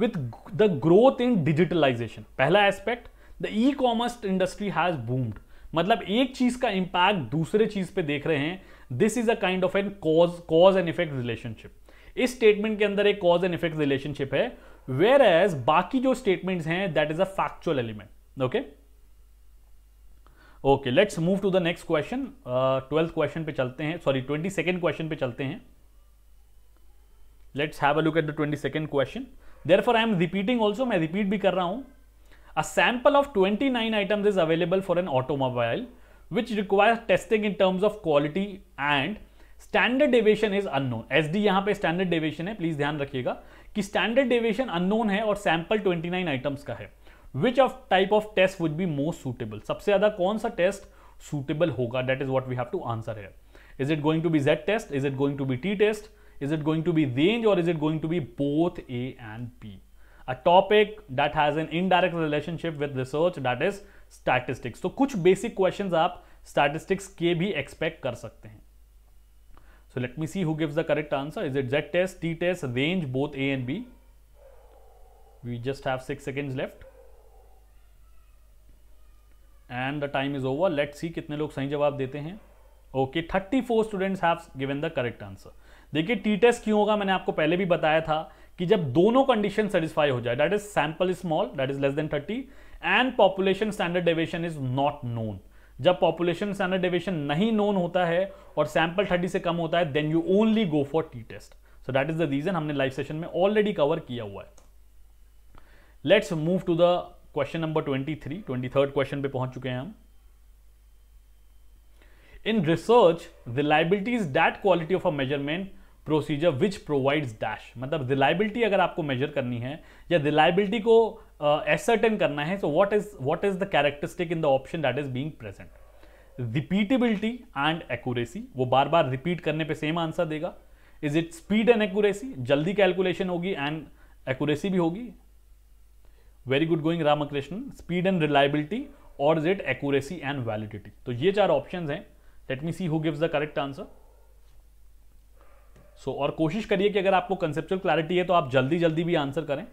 with the growth in digitalization पहला aspect the e commerce industry has boomed मतलब एक चीज का इंपैक्ट दूसरे चीज पे देख रहे हैं this is a kind of an cause cause and effect relationship इस स्टेटमेंट के अंदर एक कॉज एंड इफेक्ट रिलेशनशिप है वेयर एज बाकी जो स्टेटमेंट्स हैं that is a factual element okay okay let's move to the next question twelfth question पे चलते हैं सॉरी ट्वेंटी सेकेंड क्वेश्चन पे चलते हैं let's have a look at the twenty second question therefore I am repeating also मैं repeat भी कर रहा हूं a sample of twenty nine items is available for an automobile which require testing in terms of quality and standard deviation is unknown S D यहां पर standard deviation है please ध्यान रखिएगा कि स्टैंडर्ड डेविएशन अननोन है और sample twenty nine items का है which of type of test would be most suitable सबसे ज़्यादा कौन सा suitable hoga that is what we have to answer here is it going to be z test is it going to be t test is it going to be range or is it going to be both a and b a topic that has an indirect relationship with research that is statistics So, kuch basic questions आप statistics ke bhi expect kar sakte hain. so let me see who gives the correct answer is it z test t test range both a and b we just have 6 seconds left and the time is over let see कितने लोग सही जवाब देते हैं okay thirty four students have given the correct answer देखिए T test क्यों होगा मैंने आपको पहले भी बताया था कि जब दोनों कंडीशन सेटिस्फाई हो जाए that is sample small that is less than thirty and population standard deviation is not known जब पॉपुलेशन स्टैंडर्ड डेविएशन नहीं नोन होता है और सैंपल थर्टी से कम होता है then you only go for T test so that is the reason हमने लाइव सेशन में ऑलरेडी कवर किया हुआ है let's move to the question number twenty three twenty third question पे पहुंच चुके हैं हम in research reliability is that quality of a measurement procedure which provides dash मतलब रिलायबिलिटी अगर आपको मेजर करनी है या रिलायबिलिटी को एसर्टेन uh, करना है so what is what is the characteristic in the option that is being present repeatability and accuracy वो बार बार रिपीट करने पे सेम आंसर देगा is it speed and accuracy जल्दी कैलकुलेशन होगी एंड एक्यूरेसी भी होगी very good going Ramakrishna speed and reliability और is it accuracy and validity तो ये चार ऑप्शन हैं let me see who gives the correct answer so और कोशिश करिए कि अगर आपको कंसेप्चुअल क्लैरिटी है तो आप जल्दी जल्दी भी आंसर करें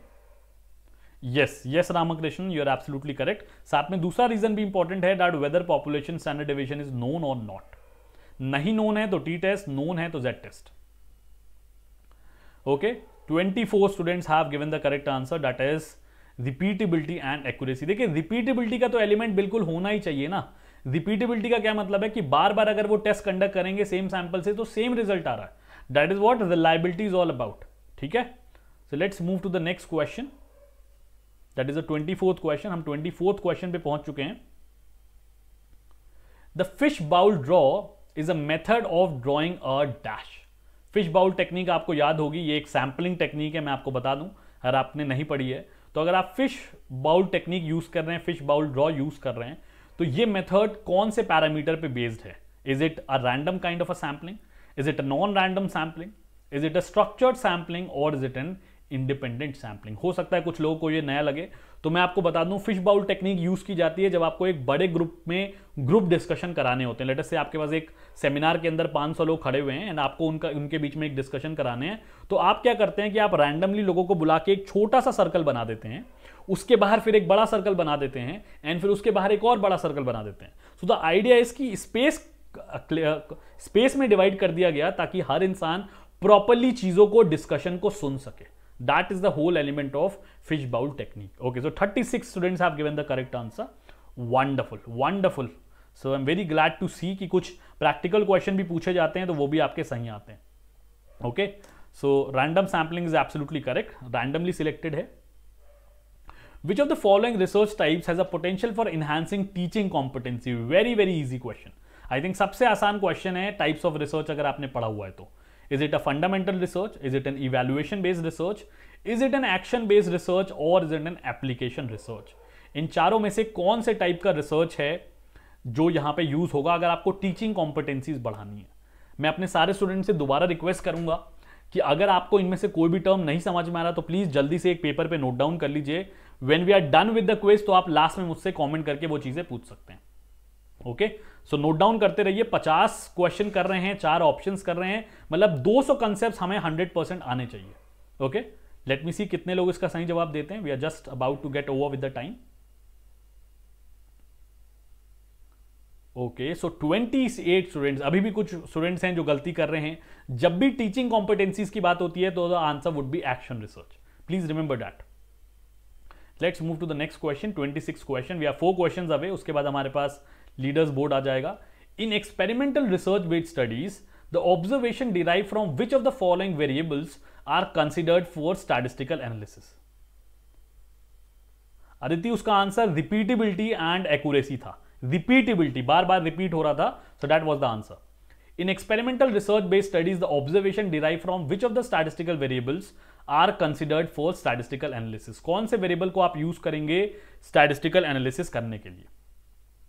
yes yes Ramakrishna you are absolutely correct साथ में दूसरा रीजन भी इंपॉर्टेंट है that whether population standard division is known और नॉट नहीं नोन है तो टी टेस्ट नोन है तो Z test okay four students have given the correct answer that is repeatability and accuracy देखिए रिपीटेबिलिटी का तो एलिमेंट बिल्कुल होना ही चाहिए ना रिपीटेबिलिटी का क्या मतलब है कि बार बार अगर वो टेस्ट कंडक्ट करेंगे सेम सैंपल से तो सेम रिजल्ट आ रहा है that is what reliability is all about ठीक है so let's move to the next question that is a twenty fourth question हम ट्वेंटी फोर्थ क्वेश्चन पे पहुंच चुके हैं the fish bowl draw is a method of drawing a dash fish bowl technique आपको याद होगी ये एक सैम्पलिंग टेक्निक है मैं आपको बता दूं अगर आपने नहीं पढ़ी है तो अगर आप फिश बाउल टेक्निक यूज कर रहे हैं फिश बाउल ड्रॉ यूज कर रहे हैं तो ये मेथड कौन से पैरामीटर पे बेस्ड है is it a random kind of a sampling is it a non random sampling is it a structured sampling और is it an independent sampling हो सकता है कुछ लोगों को ये नया लगे तो मैं आपको बता दूं फिश बाउल टेक्निक यूज़ की जाती है जब आपको एक बड़े ग्रुप में ग्रुप डिस्कशन कराने होते हैं लेटर से आपके पास एक सेमिनार के अंदर 500 लोग खड़े हुए हैं एंड आपको उनका उनके बीच में एक डिस्कशन कराने हैं तो आप क्या करते हैं कि आप रैंडमली लोगों को बुला के एक छोटा सा सर्कल बना देते हैं उसके बाहर फिर एक बड़ा सर्कल बना देते हैं एंड फिर उसके बाहर एक और बड़ा सर्कल बना देते हैं सो द आइडिया इज की स्पेस स्पेस में डिवाइड कर दिया गया ताकि हर इंसान प्रॉपरली चीज़ों को डिस्कशन को सुन सके That is the whole element of fish bowl technique. Okay, so 36 students have given the correct answer. Wonderful, wonderful. so i'm very glad to see सी कि कुछ प्रैक्टिकल क्वेश्चन भी पूछे जाते हैं तो वो भी आपके सही आते हैं okay so random sampling is absolutely correct randomly selected है which of the following research types has a potential for enhancing teaching competency very very easy question i think सबसे आसान question है types of research अगर आपने पढ़ा हुआ है तो Is it a fundamental research? Is it an evaluation based research? Is it an action based research or is it an application research? इन चारों में से कौन से टाइप का रिसर्च है जो यहाँ पे यूज़ होगा अगर आपको टीचिंग कॉम्पिटेंसीज बढ़ानी है मैं अपने सारे स्टूडेंट से दोबारा रिक्वेस्ट करूंगा कि अगर आपको इनमें से कोई भी टर्म नहीं समझ में आ रहा तो प्लीज़ जल्दी से एक पेपर पे नोट डाउन कर लीजिए when we are done with the quest तो आप लास्ट में मुझसे कॉमेंट करके वो चीज़ें पूछ सकते हैं okay okay? So note down करते रहिए 50 क्वेश्चन कर रहे हैं चार ऑप्शंस कर रहे हैं मतलब 200 सौ कंसेप्ट हमें 100 परसेंट आने चाहिए ओके लेट मी सी कितने लोग इसका सही जवाब देते हैं we are just about to get over with the time okay so 28 students अभी भी कुछ स्टूडेंट्स हैं जो गलती कर रहे हैं जब भी टीचिंग कॉम्पिटेंसीज की बात होती है तो the answer would be action research please remember that let's move to the next question 26 question we are four question away उसके बाद हमारे पास लीडर्स बोर्ड आ जाएगा in experimental research based studies the observation derive from which of the following variables are considered for statistical analysis Aditi उसका answer repeatability and accuracy था repeatability बार बार रिपीट हो रहा था so that was the answer in experimental research based studies the observation derive from which of the statistical variables are considered for statistical analysis कौन से variable को आप यूज करेंगे स्टैटिस्टिकल एनालिसिस करने के लिए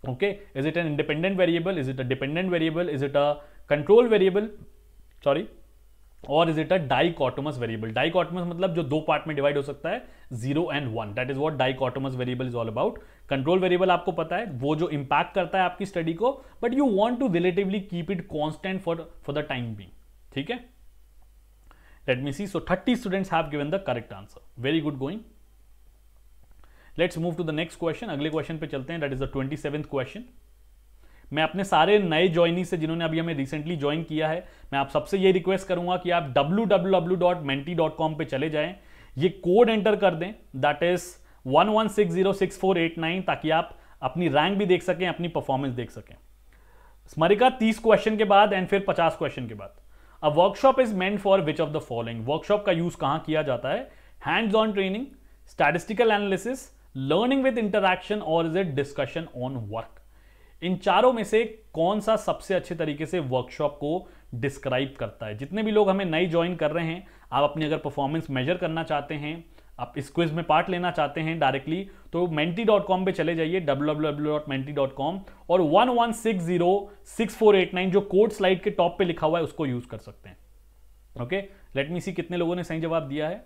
okay is it an independent variable is it a dependent variable is it a control variable sorry और is it a dichotomous variable dichotomous मतलब जो दो पार्ट में डिवाइड हो सकता है zero and one that is what dichotomous variable is all about control variable आपको पता है वो जो इंपैक्ट करता है आपकी स्टडी को but you want to relatively keep it constant for for the time be ठीक है let me see so thirty students have given the correct answer very good going let's move to the next question अगले question पे चलते हैं that is the twenty seventh question मैं अपने सारे नए ज्वाइनी से जिन्होंने अभी हमें रिसेंटली ज्वाइन किया है मैं आप सबसे ये रिक्वेस्ट करूंगा कि आप डब्ल्यू पे चले जाएं ये कोड एंटर कर दें दैट इज वन ताकि आप अपनी रैंक भी देख सकें अपनी परफॉर्मेंस देख सकें स्मरिका तीस क्वेश्चन के बाद एंड फिर पचास क्वेश्चन के बाद a workshop is meant for which of the following workshop का यूज कहां किया जाता है hands on training statistical analysis learning with interaction और is it discussion on work इन चारों में से कौन सा सबसे अच्छे तरीके से वर्कशॉप को डिस्क्राइब करता है जितने भी लोग हमें नई ज्वाइन कर रहे हैं आप अपनी अगर परफॉर्मेंस मेजर करना चाहते हैं आप इस क्विज में पार्ट लेना चाहते हैं डायरेक्टली तो मेंटी डॉट कॉम पर चले जाइए W W W dot mentee dot com और one one six zero six four eight nine जो कोड स्लाइड के टॉप पे लिखा हुआ है उसको यूज कर सकते हैं ओके लेट मी सी कितने लोगों ने सही जवाब दिया है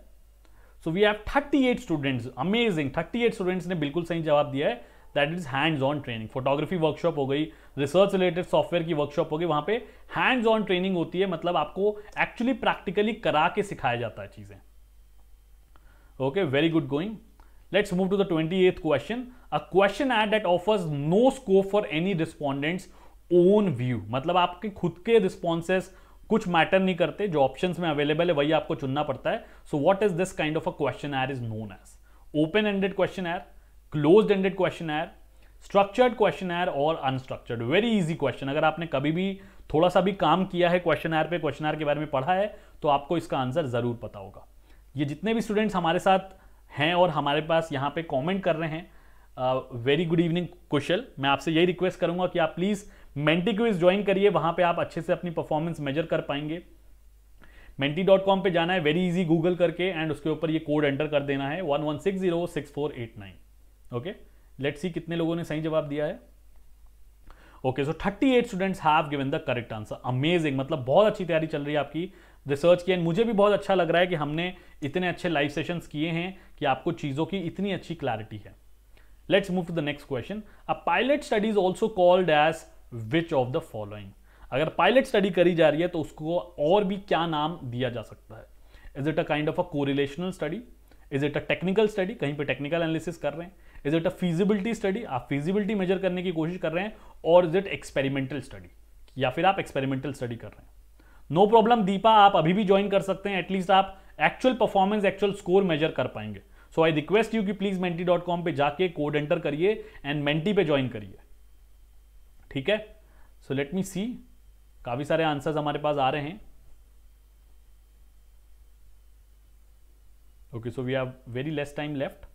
so we have 38 students amazing 38 students ने बिल्कुल सही जवाब दिया है that is hands on training photography workshop हो गई रिसर्च रिलेटेड सॉफ्टवेयर की वर्कशॉप हो गई वहाँ पे हैंड्स ऑन ट्रेनिंग होती है मतलब आपको एक्चुअली प्रैक्टिकली करा के सिखाया जाता है चीज़ें okay very good going let's move to the twenty eighth question a question at that offers no scope for any respondents own view मतलब आपके खुद के रिस्पॉन्सेस कुछ मैटर नहीं करते जो ऑप्शन में अवेलेबल है वही आपको चुनना पड़ता है so what is this kind of a question are is known as open ended question or close ended question or structured question or और अनस्ट्रक्चर्ड वेरी इजी क्वेश्चन अगर आपने कभी भी थोड़ा सा भी काम किया है क्वेश्चन आयर पे क्वेश्चन आर के बारे में पढ़ा है तो आपको इसका आंसर ज़रूर पता होगा ये जितने भी स्टूडेंट्स हमारे साथ हैं और हमारे पास यहाँ पे कॉमेंट कर रहे हैं वेरी गुड इवनिंग कुशल मैं आपसे यही रिक्वेस्ट करूंगा कि आप प्लीज़ मेंटी क्विज ज्वाइन करिए वहां पे आप अच्छे से अपनी परफॉर्मेंस मेजर कर पाएंगे मेंटी डॉट कॉम पर जाना है वेरी इजी गूगल करके एंड उसके ऊपर ये कोड एंटर कर देना है one one six zero six four eight nine okay let's see कितने लोगों ने सही जवाब दिया है okay so thirty eight students have given the correct answer amazing मतलब बहुत अच्छी तैयारी चल रही है आपकी रिसर्च की एंड मुझे भी बहुत अच्छा लग रहा है कि हमने इतने अच्छे लाइव सेशंस किए हैं कि आपको चीज़ों की इतनी अच्छी क्लैरिटी है let's move to the next question a pilot studies also called as which of the following अगर पायलट स्टडी करी जा रही है तो उसको और भी क्या नाम दिया जा सकता है is it a kind of a correlational study is it a technical study कहीं पे टेक्निकल एनालिसिस कर रहे हैं is it a feasibility study आप फिजिबिलिटी मेजर करने की कोशिश कर रहे हैं और इज इट एक्सपेरिमेंटल स्टडी या फिर आप एक्सपेरिमेंटल स्टडी कर रहे हैं नो no प्रॉब्लम दीपा आप अभी भी ज्वाइन कर सकते हैं एटलीस्ट आप actual performance actual score measure कर पाएंगे सो आई रिक्वेस्ट यू कि प्लीज मेंटी डॉट कॉम पर जाके कोड एंटर करिए एंड मेंटी पे ज्वाइन करिए ठीक है सो लेट मी सी काफी सारे आंसर हमारे पास आ रहे हैं okay so we have very less time left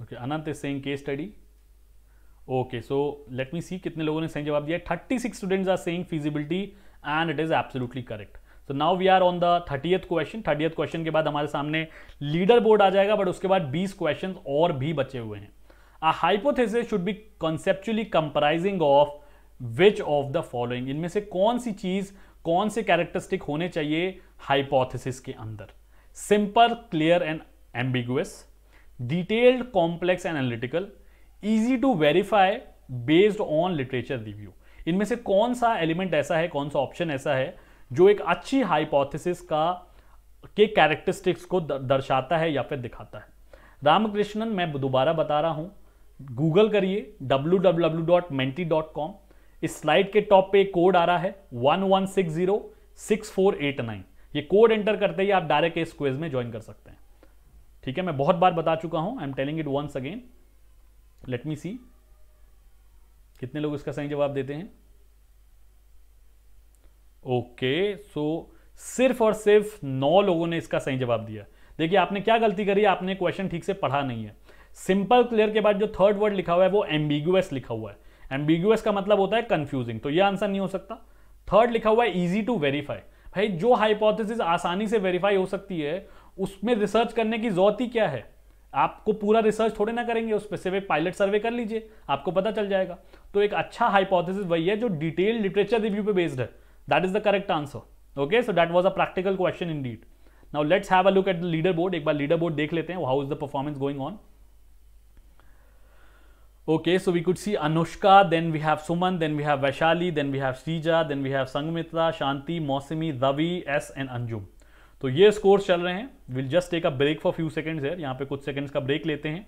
okay Anant is saying के स्टडी ओके सो लेट मी सी कितने लोगों ने सही जवाब दिया thirty six student are saying feasibility and it is absolutely correct so now we are on the thirtieth question thirtieth question के बाद हमारे सामने लीडर बोर्ड आ जाएगा बट उसके बाद बीस क्वेश्चन और भी बचे हुए हैं a hypothesis should be conceptually comprising of which of the following इनमें से कौन सी चीज कौन से कैरेक्टरिस्टिक होने चाहिए हाइपोथेसिस के अंदर simple clear and ambiguous detailed complex and analytical easy to verify based on literature review इनमें से कौन सा एलिमेंट ऐसा है कौन सा ऑप्शन ऐसा है जो एक अच्छी हाइपोथेसिस का के कैरेक्टरिस्टिक्स को दर्शाता है या फिर दिखाता है रामकृष्णन मैं दोबारा बता रहा हूं गूगल करिए W W W dot mentee dot com इस स्लाइड के टॉप पे कोड आ रहा है one one six zero six four eight nine ये कोड एंटर करते ही आप डायरेक्ट इस क्वेज में ज्वाइन कर सकते हैं ठीक है मैं बहुत बार बता चुका हूं I am telling it once again let मी सी कितने लोग इसका सही जवाब देते हैं ओके okay, सो so, सिर्फ और सिर्फ नौ लोगों ने इसका सही जवाब दिया देखिए आपने क्या गलती करी आपने क्वेश्चन ठीक से पढ़ा नहीं है सिंपल क्लियर के बाद जो थर्ड वर्ड लिखा हुआ है वो एम्बिग्यूएस लिखा हुआ है एम्बिग्यूएस का मतलब होता है कंफ्यूजिंग तो ये आंसर नहीं हो सकता थर्ड लिखा हुआ है इजी टू वेरीफाई भाई जो हाइपोथेसिस आसानी से वेरीफाई हो सकती है उसमें रिसर्च करने की जरूरत ही क्या है आपको पूरा रिसर्च थोड़े ना करेंगे उस पर सिर्फ पायलट सर्वे कर लीजिए आपको पता चल जाएगा तो एक अच्छा हाइपोथेसिस वही है जो डिटेल लिटरेचर रिव्यू पे बेस्ड है that is the correct answer okay so that was a practical question indeed now let's have a look at the leader board एक बार लीडर बोर्ड देख लेते हैं how is the performance going on Okay, so we could see Anushka, then we have Suman, then we have Vaishali, then we have Srija, then we have Sangmitra, Shanti, Mausami, Ravi, S and Anjum. तो ये scores चल रहे हैं will just take a break for few seconds है यहाँ पे कुछ seconds का ब्रेक लेते हैं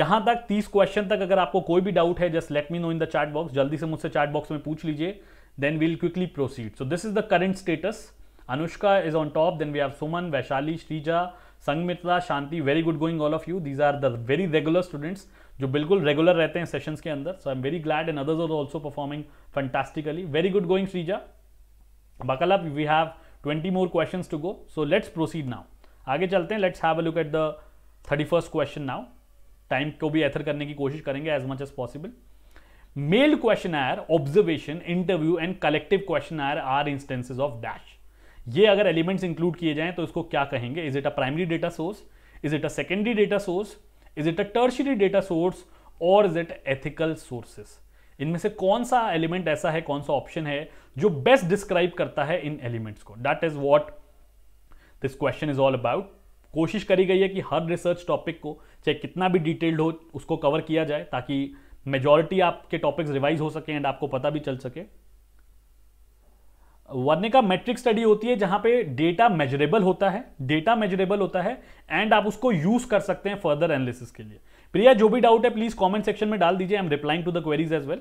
यहां तक 30 क्वेश्चन तक अगर आपको कोई भी डाउट है just let me know in the chat box जल्दी से मुझसे चैट बॉक्स में पूछ लीजिए then we'll quickly proceed so this is the current status Anushka is on top then we have Suman Vaishali Shreeja Sanghamitra Shanti very good going all of you these are the very regular students जो बिल्कुल regular रहते हैं sessions के अंदर so I am very glad and others are also performing fantastically very good going Shreeja up we have twenty more question to go so let's proceed now आगे चलते हैं let's have a look at the thirty first question now time को भी एथर करने की कोशिश करेंगे as much as possible mail questionnaire observation interview and collective questionnaire are instances of dash ये अगर एलिमेंट्स इंक्लूड किए जाएं तो इसको क्या कहेंगे is it a primary data source is it a secondary data source is it a tertiary data source और is it ethical sources इनमें से कौन सा एलिमेंट ऐसा है कौन सा ऑप्शन है जो बेस्ट डिस्क्राइब करता है इन एलिमेंट्स को that is what this question is all about कोशिश करी गई है कि हर रिसर्च टॉपिक को चाहे कितना भी डिटेल्ड हो उसको कवर किया जाए ताकि मेजॉरिटी आपके टॉपिक्स रिवाइज हो सके एंड आपको पता भी चल सके वर्निका मेट्रिक स्टडी होती है जहां पे डेटा मेजरेबल होता है डेटा मेजरेबल होता है एंड आप उसको यूज कर सकते हैं फर्दर एनालिसिस के लिए प्रिया जो भी डाउट है प्लीज कमेंट सेक्शन में डाल दीजिए I am replying to the queries as well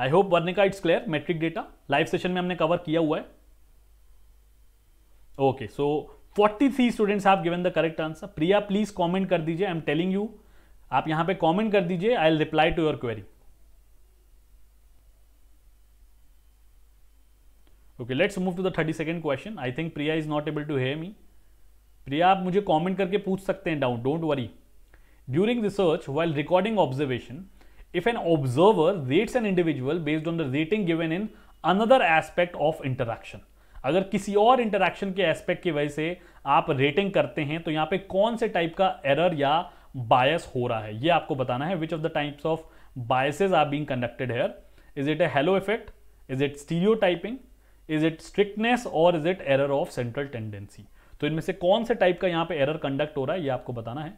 I hope Varnika it's clear metric data live session में हमने कवर किया हुआ है okay so forty three students have given the correct answer Priya please comment कर दीजिए आई एम टेलिंग यू आप यहां पे कॉमेंट कर दीजिए I'll reply to your query okay let's move to the thirty second question I think Priya is not able to hear me Priya आप मुझे comment करके पूछ सकते हैं down don't worry during research while recording observation if an observer rates an individual based on the rating given in another aspect of interaction अगर किसी और interaction के एस्पेक्ट की वजह से आप रेटिंग करते हैं तो यहां पे कौन से टाइप का एरर या बायस हो रहा है ये आपको बताना है which of the types of biases are being conducted here is it a halo effect is it stereotyping is it strictness और is it error of central tendency तो इनमें से कौन से टाइप का यहाँ पे एरर कंडक्ट हो रहा है ये आपको बताना है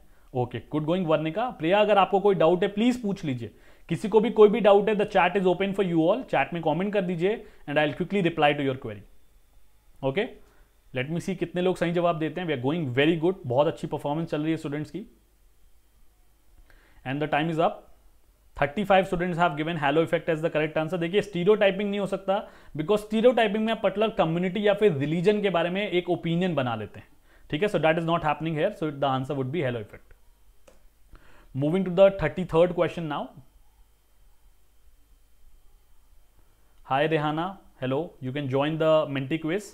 ओके गुड गोइंग वर्ने का प्रिया अगर आपको कोई डाउट है प्लीज पूछ लीजिए किसी को भी कोई भी डाउट है the chat is open for you all chat में कॉमेंट कर दीजिए and I quickly reply to your query okay let मी सी कितने लोग सही जवाब देते हैं we are going very good बहुत अच्छी परफॉर्मेंस चल रही है स्टूडेंट्स की and the time is up five students have given halo effect as the correct answer देखिए स्टीरो टाइपिंग नहीं हो सकता बिकॉज स्टीरो टाइपिंग में पर्टिकुलर कम्युनिटी या फिर रिलीजन के बारे में एक ओपिनियन बना लेते हैं ठीक है so that is not happening here so the answer would be halo effect moving to the thirty third question now hi Rehana hello you can join the mentee quiz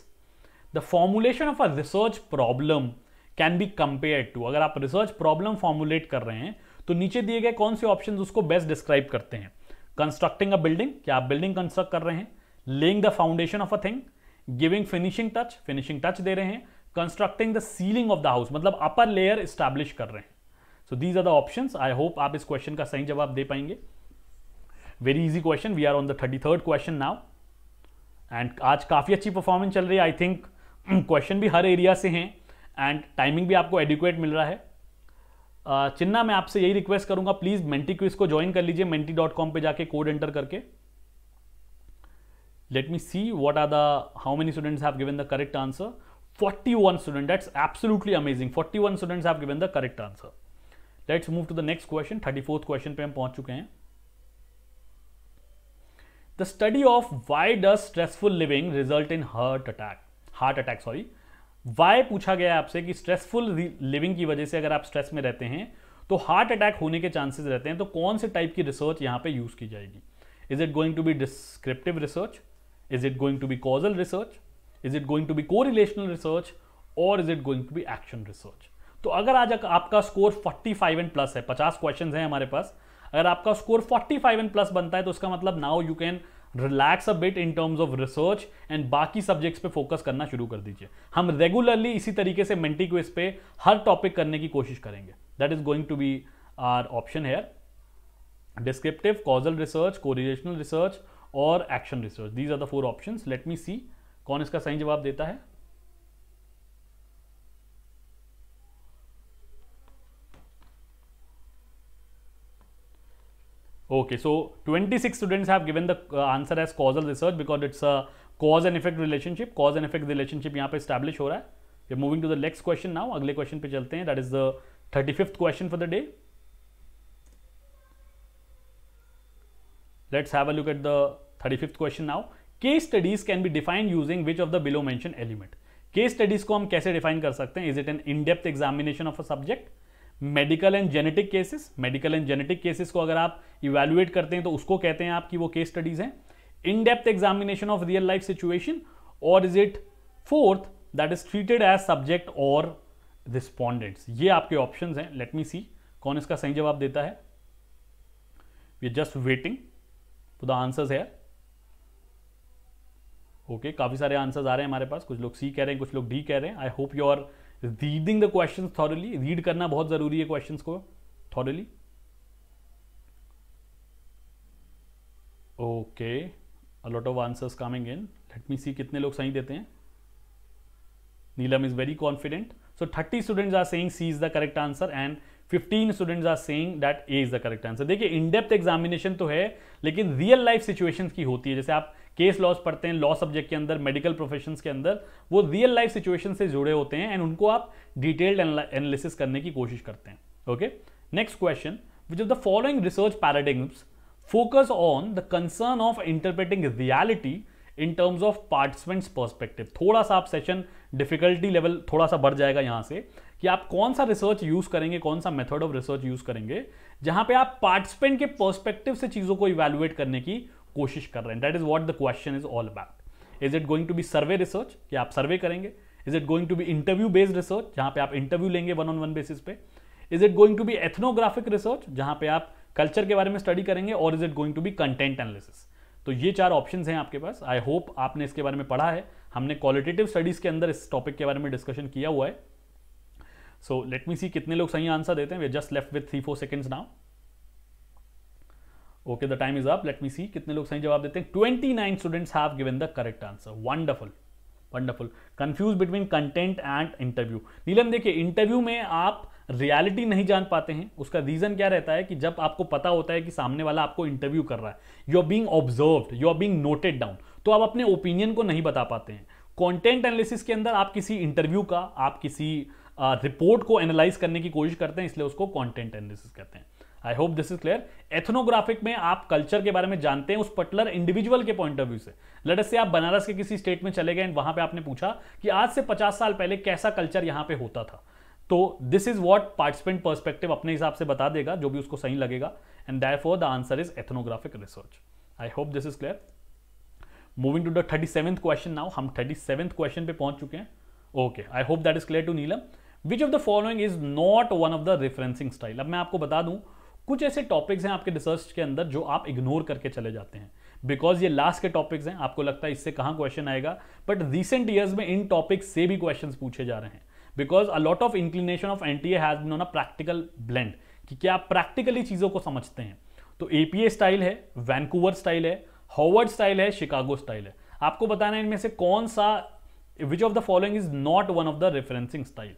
the formulation of a research problem can be compare to अगर आप research problem formulate कर रहे हैं तो नीचे दिए गए कौन से ऑप्शन उसको बेस्ट डिस्क्राइब करते हैं कंस्ट्रक्टिंग अ बिल्डिंग क्या आप बिल्डिंग कंस्ट्रक्ट कर रहे हैं laying the foundation of a thing giving finishing touch finishing touch दे रहे हैं constructing the ceiling of the house मतलब अपर लेयर स्टैब्लिश कर रहे हैं so these are the option I hope आप इस क्वेश्चन का सही जवाब दे पाएंगे very easy question we are on the thirty third question now and आज काफ़ी अच्छी परफॉर्मेंस चल रही है आई थिंक क्वेश्चन भी हर एरिया से हैं एंड टाइमिंग भी आपको एडिक्वेट मिल रहा है चिन्ना मैं आपसे यही रिक्वेस्ट करूंगा प्लीज मेंटी क्विज को ज्वाइन कर लीजिए मेंटी डॉट कॉम पर जाके कोड एंटर करके let me see what are the how many students have given the correct answer forty one student that's absolutely amazing forty one students have given the correct answer let's move to the next question thirty fourth question पे हम पहुंच चुके हैं the study of why does stressful living result in heart attack heart attack sorry why पूछा गया आपसे कि stressful living की वजह से अगर आप स्ट्रेस में रहते हैं तो हार्ट अटैक होने के चांसेस रहते हैं तो कौन से टाइप की रिसर्च यहां पे यूज़ की जाएगी is it going to be descriptive research is it going to be causal research is it going to be correlational research और is it going to be action research तो अगर आज आपका score 45 and plus है 50 question है हमारे पास अगर आपका स्कोर 45 एंड प्लस बनता है तो उसका मतलब now you can relax a bit in terms of research and बाकी सब्जेक्ट्स पे फोकस करना शुरू कर दीजिए हम रेगुलरली इसी तरीके से मेंटी क्विज पे हर टॉपिक करने की कोशिश करेंगे that is going to be our option here descriptive causal research correlational research और action research these are the four option let me see कौन इसका सही जवाब देता है Okay, so 26 students have given the uh, answer as causal research because it's a cause and effect relationship. Cause and effect relationship यहाँ पे establish हो रहा है. We're moving to the next question now. अगले question पे चलते हैं. That is the 35th question for the day. Let's have a look at the 35th question now. Case studies can be defined using which of the below mentioned element. Case studies को हम कैसे define कर सकते हैं? Is it an in-depth examination of a subject? Medical and genetic cases medical and genetic cases को अगर आप evaluate करते हैं तो उसको कहते हैं आपकी वो केस स्टडीज हैं in depth examination of real life situation और is it fourth that is treated as subject और रिस्पॉन्डेंट्स ये आपके ऑप्शन हैं लेट मी सी कौन इसका सही जवाब देता है we just waiting for the answers है ओके काफ़ी सारे आंसर्स आ रहे हैं हमारे पास कुछ लोग सी कह रहे हैं कुछ लोग डी कह रहे हैं I hope your reading the question thoroughly read करना बहुत जरूरी है क्वेश्चन को thoroughly okay a lot of answers coming in let मी सी कितने लोग सही देते हैं Neelam is very confident so thirty student are saying C is the correct answer and fifteen students are saying that A is the correct answer देखिए in depth examination तो है लेकिन real life situations की होती है जैसे आप केस लॉस पढ़ते हैं लॉ सब्जेक्ट के अंदर मेडिकल प्रोफेशन के अंदर वो रियल लाइफ सिचुएशन से जुड़े होते हैं एंड उनको आप डिटेल्ड एनालिसिस करने की कोशिश करते हैं okay next question which of the following research paradigms focus on the concern of interpreting reality in terms of participants perspective थोड़ा सा आप सेशन डिफिकल्टी लेवल थोड़ा सा बढ़ जाएगा यहाँ से कि आप कौन सा रिसर्च यूज करेंगे कौन सा मेथड ऑफ रिसर्च यूज करेंगे जहां पे आप पार्टिसिपेंट के पर्सपेक्टिव से चीजों को इवेलुएट करने की कोशिश कर रहे हैं that is what the question is all about is it going to be survey research कि आप सर्वे करेंगे is it going to be interview based research जहां पे आप इंटरव्यू लेंगे वन ऑन वन बेसिस पे is it going to be ethnographic research जहां पे आप कल्चर के बारे में स्टडी करेंगे और is it going to be content analysis तो ये चार ऑप्शन हैं आपके पास आई होप आपने इसके बारे में पढ़ा है हमने क्वालिटेटिव स्टडीज के अंदर इस टॉपिक के बारे में डिस्कशन किया हुआ है सो लेट मी सी कितने लोग सही आंसर देते हैं we just left with three four seconds now okay the time is up let मी सी कितने लोग सही जवाब देते हैं twenty nine students have given the correct answer wonderful wonderful confuse between content and interview Neelam देखिए इंटरव्यू में आप रियलिटी नहीं जान पाते हैं उसका रीजन क्या रहता है कि जब आपको पता होता है कि सामने वाला आपको इंटरव्यू कर रहा है you are being observe you are being noted down तो आप अपने ओपिनियन को नहीं बता पाते हैं कॉन्टेंट एनालिसिस के अंदर आप किसी इंटरव्यू का आप किसी रिपोर्ट uh, को एनालाइज करने की कोशिश करते हैं इसलिए उसको कॉन्टेंट एनालिसिस कहते हैं I hope this is clear ethnographic में आप कल्चर के बारे में जानते हैं उस पर्टिकुलर इंडिविजुअल के पॉइंट ऑफ व्यू से लेट से आप बनारस के किसी स्टेट में चले गए एंड वहां पे आपने पूछा कि आज से 50 साल पहले कैसा कल्चर यहां पे होता था तो this is what participant perspective अपने हिसाब से बता देगा जो भी उसको सही लगेगा and that for the answer is ethnographic research I hope this is clear moving to the thirty seventh question now हम थर्टी सेवंथ क्वेश्चन पे पहुंच चुके हैं okay I hope that is clear to Neelam which of the following is not one of the referencing style अब मैं आपको बता दूं कुछ ऐसे टॉपिक्स हैं आपके रिसर्च के अंदर जो आप इग्नोर करके चले जाते हैं बिकॉज ये लास्ट के टॉपिक्स हैं आपको लगता है इससे कहाँ क्वेश्चन आएगा बट रिसेंट ईयर्स में इन टॉपिक्स से भी क्वेश्चन पूछे जा रहे हैं because a lot of inclination of N T has non on a practical blend कि क्या आप प्रैक्टिकली चीज़ों को समझते हैं तो एपीए स्टाइल है वैनकूवर स्टाइल है हॉवर्ड स्टाइल है शिकागो स्टाइल है आपको बताना है इनमें से कौन सा which of the following is not one of the referencing style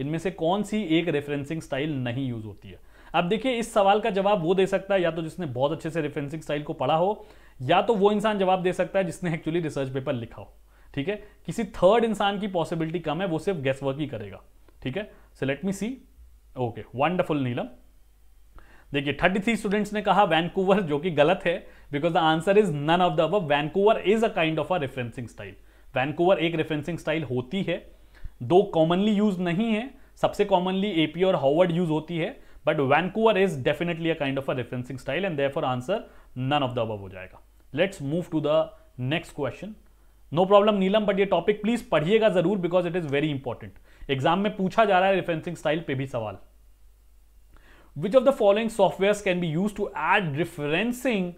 इनमें से कौन सी एक रेफरेंसिंग स्टाइल नहीं यूज होती है अब देखिए इस सवाल का जवाब वो दे सकता है या तो जिसने बहुत अच्छे से रेफरेंसिंग स्टाइल को पढ़ा हो या तो वो इंसान जवाब दे सकता है जिसने एक्चुअली रिसर्च पेपर लिखा हो ठीक है किसी थर्ड इंसान की पॉसिबिलिटी कम है वो सिर्फ गैस वर्क ही करेगा ठीक है सो लेट मी सी ओके वंडरफुल नीलम देखिए थ्री स्टूडेंट्स ने कहा वैनकूवर जो कि गलत है because the answer is none of the अब Vancouver is a kind of a referencing style Vancouver एक रेफरेंसिंग स्टाइल होती है दो कॉमनली यूज नहीं है सबसे कॉमनली एपी और हॉवर्ड यूज होती है but Vancouver is definitely a kind of a referencing style and therefore answer none of the above हो जाएगा let's move to the next question no problem Neelam but ये topic please पढ़िएगा जरूर because it is very important exam में पूछा जा रहा है रेफरेंसिंग स्टाइल पे भी सवाल which of the following software can be use to add referencing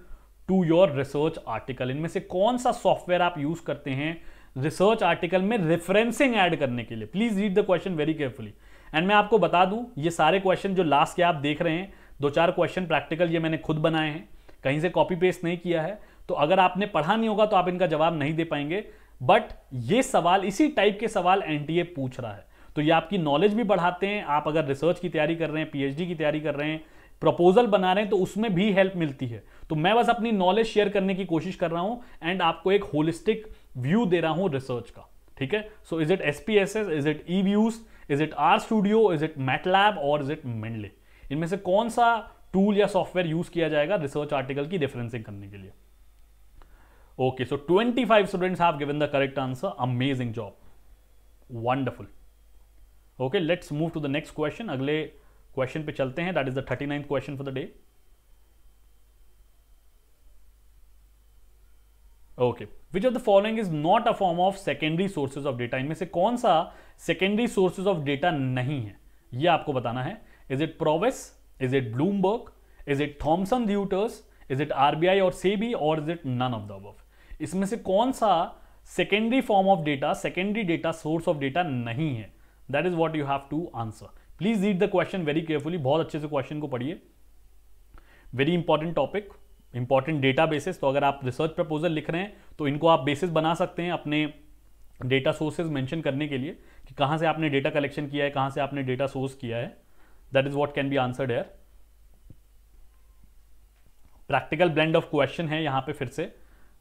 to your research article इनमें से कौन सा सॉफ्टवेयर आप यूज करते हैं रिसर्च आर्टिकल में रेफरेंसिंग एड करने के लिए please read the question very carefully and मैं आपको बता दूं ये सारे क्वेश्चन जो लास्ट के आप देख रहे हैं दो चार क्वेश्चन प्रैक्टिकल ये मैंने खुद बनाए हैं कहीं से कॉपी पेस्ट नहीं किया है तो अगर आपने पढ़ा नहीं होगा तो आप इनका जवाब नहीं दे पाएंगे बट ये सवाल इसी टाइप के सवाल एनटीए पूछ रहा है तो ये आपकी नॉलेज भी बढ़ाते हैं आप अगर रिसर्च की तैयारी कर रहे हैं पीएचडी की तैयारी कर रहे हैं प्रपोजल बना रहे हैं तो उसमें भी हेल्प मिलती है तो मैं बस अपनी नॉलेज शेयर करने की कोशिश कर रहा हूं एंड आपको एक होलिस्टिक व्यू दे रहा हूं रिसर्च का ठीक है so is it SPSS S is it EViews is it R studio is it MATLAB और इज इट मिंडले इनमें से कौन सा टूल या सॉफ्टवेयर यूज किया जाएगा रिसर्च आर्टिकल की रेफरेंसिंग करने के लिए okay so five student have given the correct answer amazing job wonderful okay let's move to the next question अगले क्वेश्चन पे चलते हैं that is the thirty ninth question for the day okay which of the following is not a form of secondary sources of data इनमें से कौन सा secondary sources of data नहीं है ये आपको बताना है is it Prowess is it Bloomberg is it Thomson Reuters is it RBI और सेबी और is it none of the अब इसमें से कौन सा secondary form of data secondary data source of data नहीं है that is what you have to answer please read the question very carefully बहुत अच्छे से क्वेश्चन को पढ़िए very important topic important data basis तो अगर आप रिसर्च प्रपोजल लिख रहे हैं तो इनको आप बेसिस बना सकते हैं अपने डेटा सोर्सेज मेंशन करने के लिए कि कहाँ से आपने डेटा कलेक्शन किया है कहाँ से आपने डेटा सोर्स किया है that is what can be answered air practical blend of question है यहाँ पे फिर से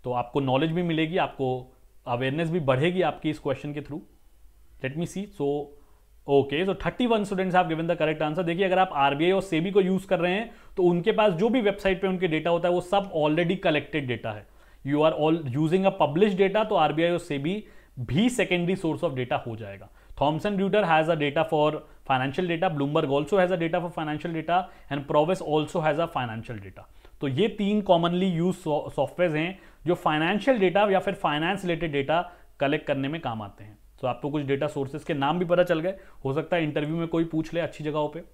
तो आपको नॉलेज भी मिलेगी आपको अवेयरनेस भी बढ़ेगी आपकी इस क्वेश्चन के through let me see so okay so thirty one students have given the correct answer देखिए अगर आप आरबीआई और सेबी को यूज कर रहे हैं तो उनके पास जो भी वेबसाइट पे उनके डेटा होता है वो सब ऑलरेडी कलेक्टेड डेटा है you are all using a publish data तो आरबीआई और सेबी भी सेकेंडरी सोर्स ऑफ डेटा हो जाएगा Thomson Reuters has a data for financial data Bloomberg also has a data for financial data and Prowess also has a financial data तो ये तीन commonly use software हैं जो financial data या फिर finance related data collect करने में काम आते हैं तो आपको कुछ डेटा सोर्सेज के नाम भी पता चल गए हो सकता है इंटरव्यू में कोई पूछ ले अच्छी जगहों पर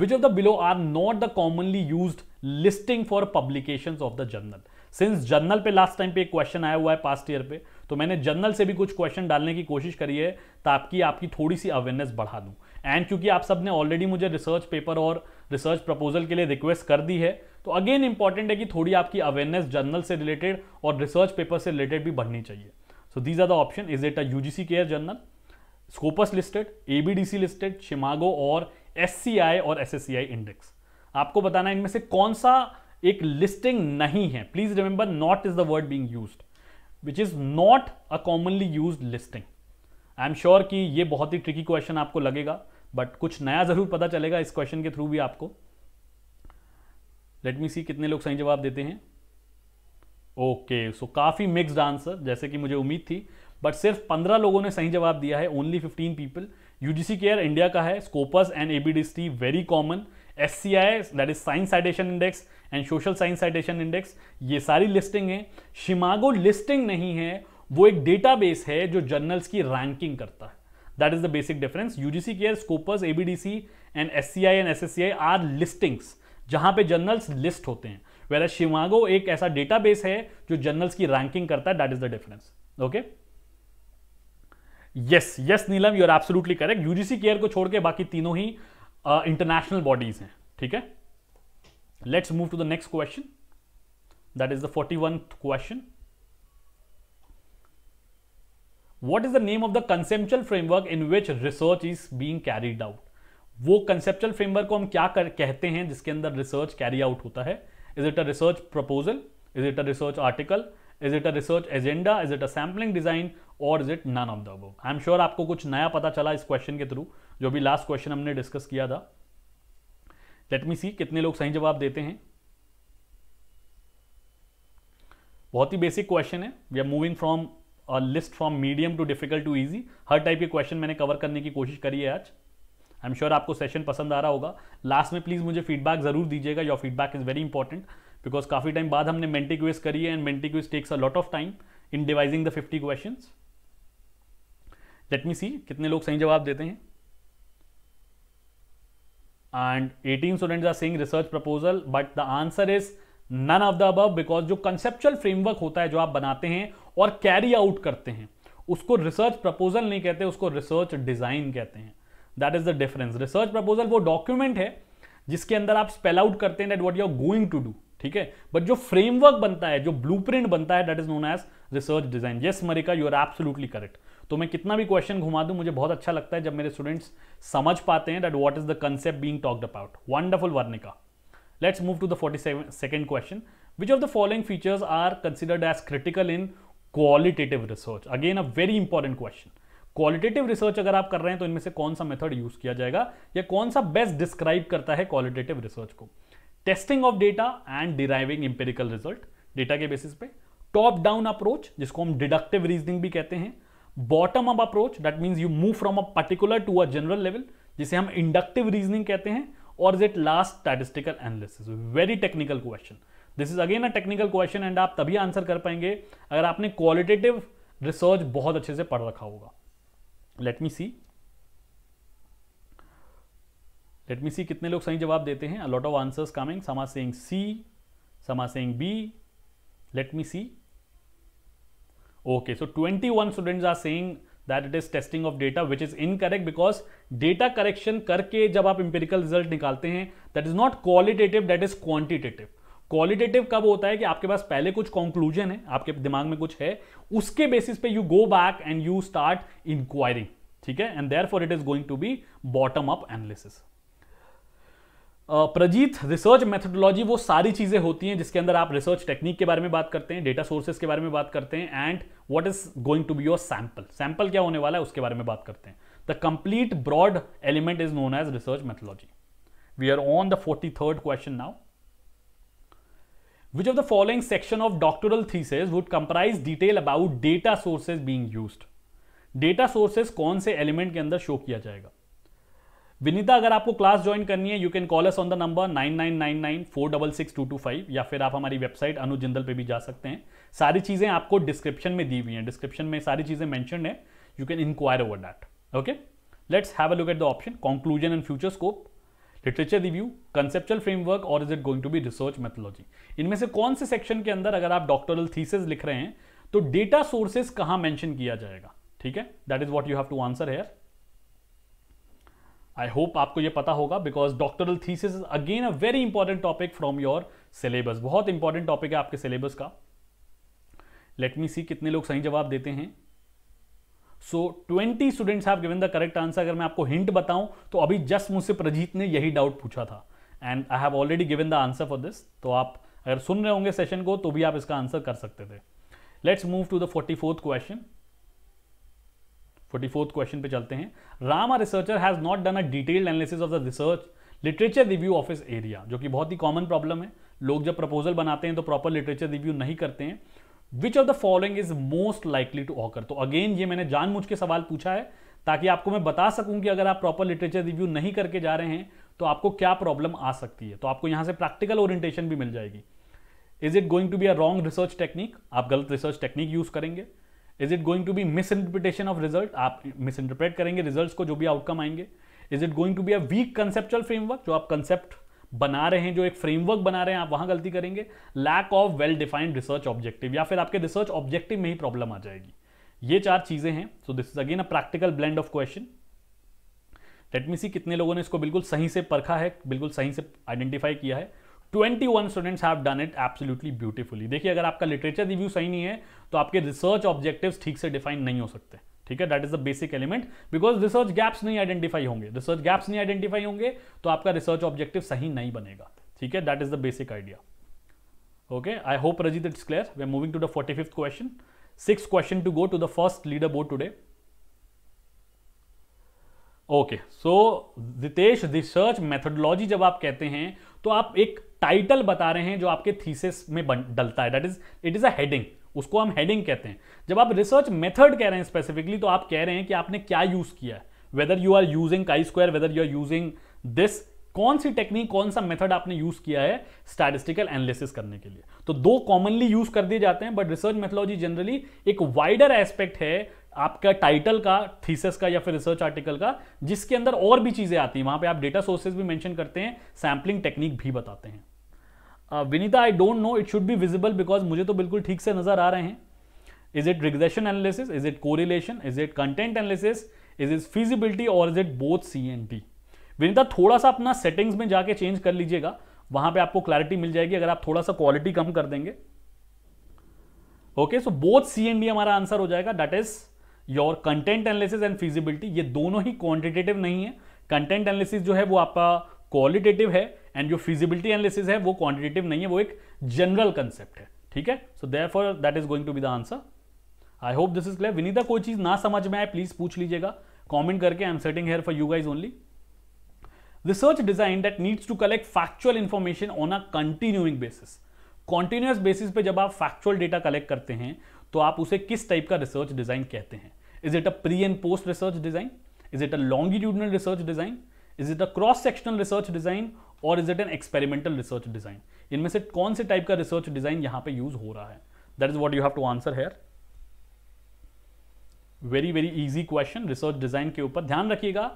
which of the below are not the commonly use listing for publication of the journal since journal पे लास्ट टाइम पे एक क्वेश्चन आया हुआ है पास्ट ईयर पे तो मैंने जर्नल से भी कुछ क्वेश्चन डालने की कोशिश करी है ताकि आपकी थोड़ी सी अवेयरनेस बढ़ा दूं एंड क्योंकि आप सब ने ऑलरेडी मुझे रिसर्च पेपर और रिसर्च प्रपोजल के लिए रिक्वेस्ट कर दी है तो अगेन इंपॉर्टेंट है कि थोड़ी आपकी अवेयरनेस जर्नल से रिलेटेड और रिसर्च पेपर से रिलेटेड भी बढ़नी चाहिए So these are the option. Is it a UGC care journal? Scopus listed, ABDC listed Scimago और SCI और आई इंडेक्स आपको बताना इनमें से कौन सा एक लिस्टिंग नहीं है please remember not is the word being use which is not a commonly use listing I am sure कि ये बहुत ही ट्रिकी क्वेश्चन आपको लगेगा बट कुछ नया जरूर पता चलेगा इस क्वेश्चन के थ्रू भी आपको लेट मी सी कितने लोग सही जवाब देते हैं ओके सो काफ़ी मिक्सड आंसर जैसे कि मुझे उम्मीद थी बट सिर्फ पंद्रह लोगों ने सही जवाब दिया है only fifteen people UGC CARE India का है Scopus and ABDC very common S C I that is science citation index and social science citation index ये सारी लिस्टिंग है शिमागो लिस्टिंग नहीं है वो एक डेटा बेस है जो जर्नल्स की रैंकिंग करता है that is the basic difference U G C CARE Scopus ABDC and S C I and S S C I are listings जहां पे जर्नल्स लिस्ट होते हैं वेर एस शिमागो एक ऐसा डेटाबेस है जो जर्नल्स की रैंकिंग करता है that is the difference okay yes yes Neelam you are absolutely correct UGC CARE को छोड़ के बाकी तीनों ही इंटरनेशनल uh, बॉडीज हैं ठीक है let's move to the next question that is the forty one question what is the name of the conceptual framework in which research is being carried out वो conceptual framework को हम क्या कर कहते हैं जिसके अंदर रिसर्च कैरी आउट होता है Is it a research proposal? Is it a research article? Is it a research agenda? Is it a sampling design? और is it none of the above I am sure आपको कुछ नया पता चला इस question के थ्रू जो भी लास्ट क्वेश्चन हमने डिस्कस किया था लेट मी सी कितने लोग सही जवाब देते हैं बहुत ही बेसिक क्वेश्चन है we are moving from list from medium to difficult to easy हर टाइप के क्वेश्चन मैंने कवर करने की कोशिश करी है आज आई एम श्योर आपको सेशन पसंद आ रहा होगा लास्ट में प्लीज़ मुझे फीडबैक ज़रूर दीजिएगा your feedback is very important because काफ़ी टाइम बाद हमने मेंटी क्विज करी है and Menti quiz takes a lot of time in devising the fifty question let मी सी कितने लोग सही जवाब देते हैं and 18 students are saying research proposal but the answer is none of the above because जो conceptual framework होता है जो आप बनाते हैं और carry out करते हैं उसको research proposal नहीं कहते उसको research design कहते हैं that is the difference research proposal वो डॉक्यूमेंट है जिसके अंदर आप स्पेल आउट करते हैं that what you are going to do ठीक है बट जो फ्रेमवर्क बनता है जो प्रिंट बनता है that is known as research design yes Marika you are absolutely correct तो मैं कितना भी क्वेश्चन घुमा दूं मुझे बहुत अच्छा लगता है जब मेरे स्टूडेंट्स समझ पाते हैं that what is the concept being talked about wonderful Vernika let's move to the forty second question which of the following features are considered as critical in qualitative research again a very important question qualitative research अगर आप कर रहे हैं तो इनमें से कौन सा मेथड यूज किया जाएगा या कौन सा बेस्ट डिस्क्राइब करता है क्वालिटेटिव रिसर्च को testing of data and deriving empirical result data के बेसिस पे टॉप डाउन अप्रोच जिसको हम डिडक्टिव रीजनिंग भी कहते हैं bottom up approach that means you move from a particular to a general level जिसे हम इंडक्टिव रीजनिंग कहते हैं और is it last statistical analysis very technical question this is again a technical question and आप तभी answer कर पाएंगे अगर आपने क्वालिटेटिव रिसर्च बहुत अच्छे से पढ़ रखा होगा लेट मी सी लेट मी सी कितने लोग सही जवाब देते हैं lot of answers coming Sama saying C Sama saying B let me see okay so 21 students are saying that it is testing of data which is incorrect because data correction करके जब आप empirical result निकालते हैं that is not qualitative that is quantitative qualitative कब होता है कि आपके पास पहले कुछ कॉन्क्लूजन है आपके दिमाग में कुछ है उसके बेसिस पे you go back and you start inquiring ठीक है and therefore it is going to be bottom up analysis Prajeet research methodology वो सारी चीज़ें होती हैं जिसके अंदर आप रिसर्च टेक्निक के बारे में बात करते हैं डेटा सोर्सेज के बारे में बात करते हैं and what is going to be your sample sample क्या होने वाला है उसके बारे में बात करते हैं the complete broad element is known as research methodology we are on the forty third question now which of the following section of doctoral thesis would comprise detail about data sources being use data sources कौन से element के अंदर show किया जाएगा विनीता अगर आपको class join करनी है you can call us on the number nine nine nine nine four double six to two five या फिर आप हमारी वेबसाइट अनु जिंदल पर भी जा सकते हैं सारी चीज़ें आपको डिस्क्रिप्शन में दी हुई हैं डिस्क्रिप्शन में सारी चीज़ें मैंशन है you can inquire over that okay let's have a look at the option conclusion and future scope literature review conceptual framework और is it going to be research methodology इनमें से कौन से सेक्शन के अंदर अगर आप डॉक्टरल थीसिस लिख रहे हैं तो डेटा सोर्सेज कहां मेंशन किया जाएगा ठीक है that is what you have to answer here I hope आपको यह पता होगा because doctoral thesis is again a very important topic from your syllabus बहुत इंपॉर्टेंट टॉपिक है आपके सिलेबस का लेट मी सी कितने लोग सही जवाब देते हैं so twenty students have given the correct answer अगर मैं आपको हिंट बताऊं तो अभी जस्ट मुझसे प्रजीत ने यही डाउट पूछा था and I have already given the answer for this तो आप अगर सुन रहे होंगे सेशन को तो भी आप इसका आंसर कर सकते थे let's move to the forty fourth question forty fourth question पे चलते हैं Ram researcher has not done a detailed analysis of the research literature review of इस एरिया जो कि बहुत ही कॉमन प्रॉब्लम है लोग जब प्रपोजल बनाते हैं तो प्रॉपर लिटरेचर रिव्यू नहीं करते हैं which of the following is most likely to occur तो अगेन ये मैंने जानबूझ के सवाल पूछा है ताकि आपको मैं बता सकूं कि अगर आप प्रॉपर लिटरेचर रिव्यू नहीं करके जा रहे हैं तो आपको क्या प्रॉब्लम आ सकती है तो आपको यहां से प्रैक्टिकल ओरिएंटेशन भी मिल जाएगी is it going to be a wrong research technique आप गलत रिसर्च टेक्निक यूज करेंगे is it going to be misinterpretation of result आप मिस इंटरप्रेट करेंगे रिजल्ट को जो भी आउटकम आएंगे is it going to be a weak conceptual framework जो आप कंसेप्ट बना रहे हैं जो एक फ्रेमवर्क बना रहे हैं आप वहां गलती करेंगे lack of well defined research objective या फिर आपके रिसर्च ऑब्जेक्टिव में ही प्रॉब्लम आ जाएगी ये चार चीजें हैं so this is again a practical blend of question let मी सी कितने लोगों ने इसको बिल्कुल सही से परखा है बिल्कुल सही से आइडेंटिफाई किया है 21 students have done it absolutely beautifully देखिए अगर आपका लिटरेचर रिव्यू सही नहीं है तो आपके रिसर्च ऑब्जेक्टिव्स ठीक से डिफाइन नहीं हो सकते ठीक है that is the basic element because research gaps नहीं आइडेंटिफाई होंगे रिसर्च गैप्स नहीं आइडेंटिफाई होंगे तो आपका रिसर्च ऑब्जेक्टिव सही नहीं बनेगा ठीक है that is the basic idea okay i hope rajit it's clear moving to the forty fifth question six question to go to the first leader board today okay so Ritesh research methodology जब आप कहते हैं तो आप एक title बता रहे हैं जो आपके थीसिस में डलता है that is it is a heading उसको हम हेडिंग कहते हैं जब आप रिसर्च मेथड कह रहे हैं स्पेसिफिकली तो आप कह रहे हैं कि आपने क्या यूज किया है whether you are using chi square whether you are using this कौन सी टेक्निक कौन सा मेथड आपने यूज किया है स्टैटिस्टिकल एनालिसिस करने के लिए तो दो कॉमनली यूज कर दिए जाते हैं बट रिसर्च मेथोलॉजी जनरली एक वाइडर एस्पेक्ट है आपका टाइटल का थीसिस का या फिर रिसर्च आर्टिकल का जिसके अंदर और भी चीजें आती हैं वहां पे आप डेटा सोर्सेज भी मेंशन करते हैं सैम्पलिंग टेक्निक भी बताते हैं Vinita I don't know it should be visible because मुझे तो बिल्कुल ठीक से नजर आ रहे हैं is it regression analysis is it correlation is it content analysis is is feasibility और is it both C and D Vinita थोड़ा सा अपना सेटिंग्स में जाके चेंज कर लीजिएगा वहां पे आपको क्लैरिटी मिल जाएगी अगर आप थोड़ा सा क्वालिटी कम कर देंगे okay so both C and D हमारा आंसर हो जाएगा that is your content analysis and feasibility ये दोनों ही क्वांटिटेटिव नहीं है कंटेंट एनालिसिस जो है वो आपका क्वालिटेटिव है एंड जो फिजिबिलिटी एनालिसिस है वो क्वांटिटेटिव नहीं है वो एक जनरल कंसेप्ट है ठीक है so therefore that is going to be the answer I hope this is clear Vinita कोई चीज ना समझ में आए प्लीज पूछ लीजिएगा कॉमेंट करके I am setting here for you guys only research design that needs to collect factual information on a continuing basis continuous basis पे जब आप फैक्चुअल डेटा कलेक्ट करते हैं तो आप उसे किस टाइप का रिसर्च डिजाइन कहते हैं is it a pre and post research design is it a longitudinal research design is it a cross sectional research design और is it an experimental research design इनमें से कौन से टाइप का research design यहां पे यूज हो रहा है that is what you have to answer here very very easy question research design के ऊपर ध्यान रखिएगा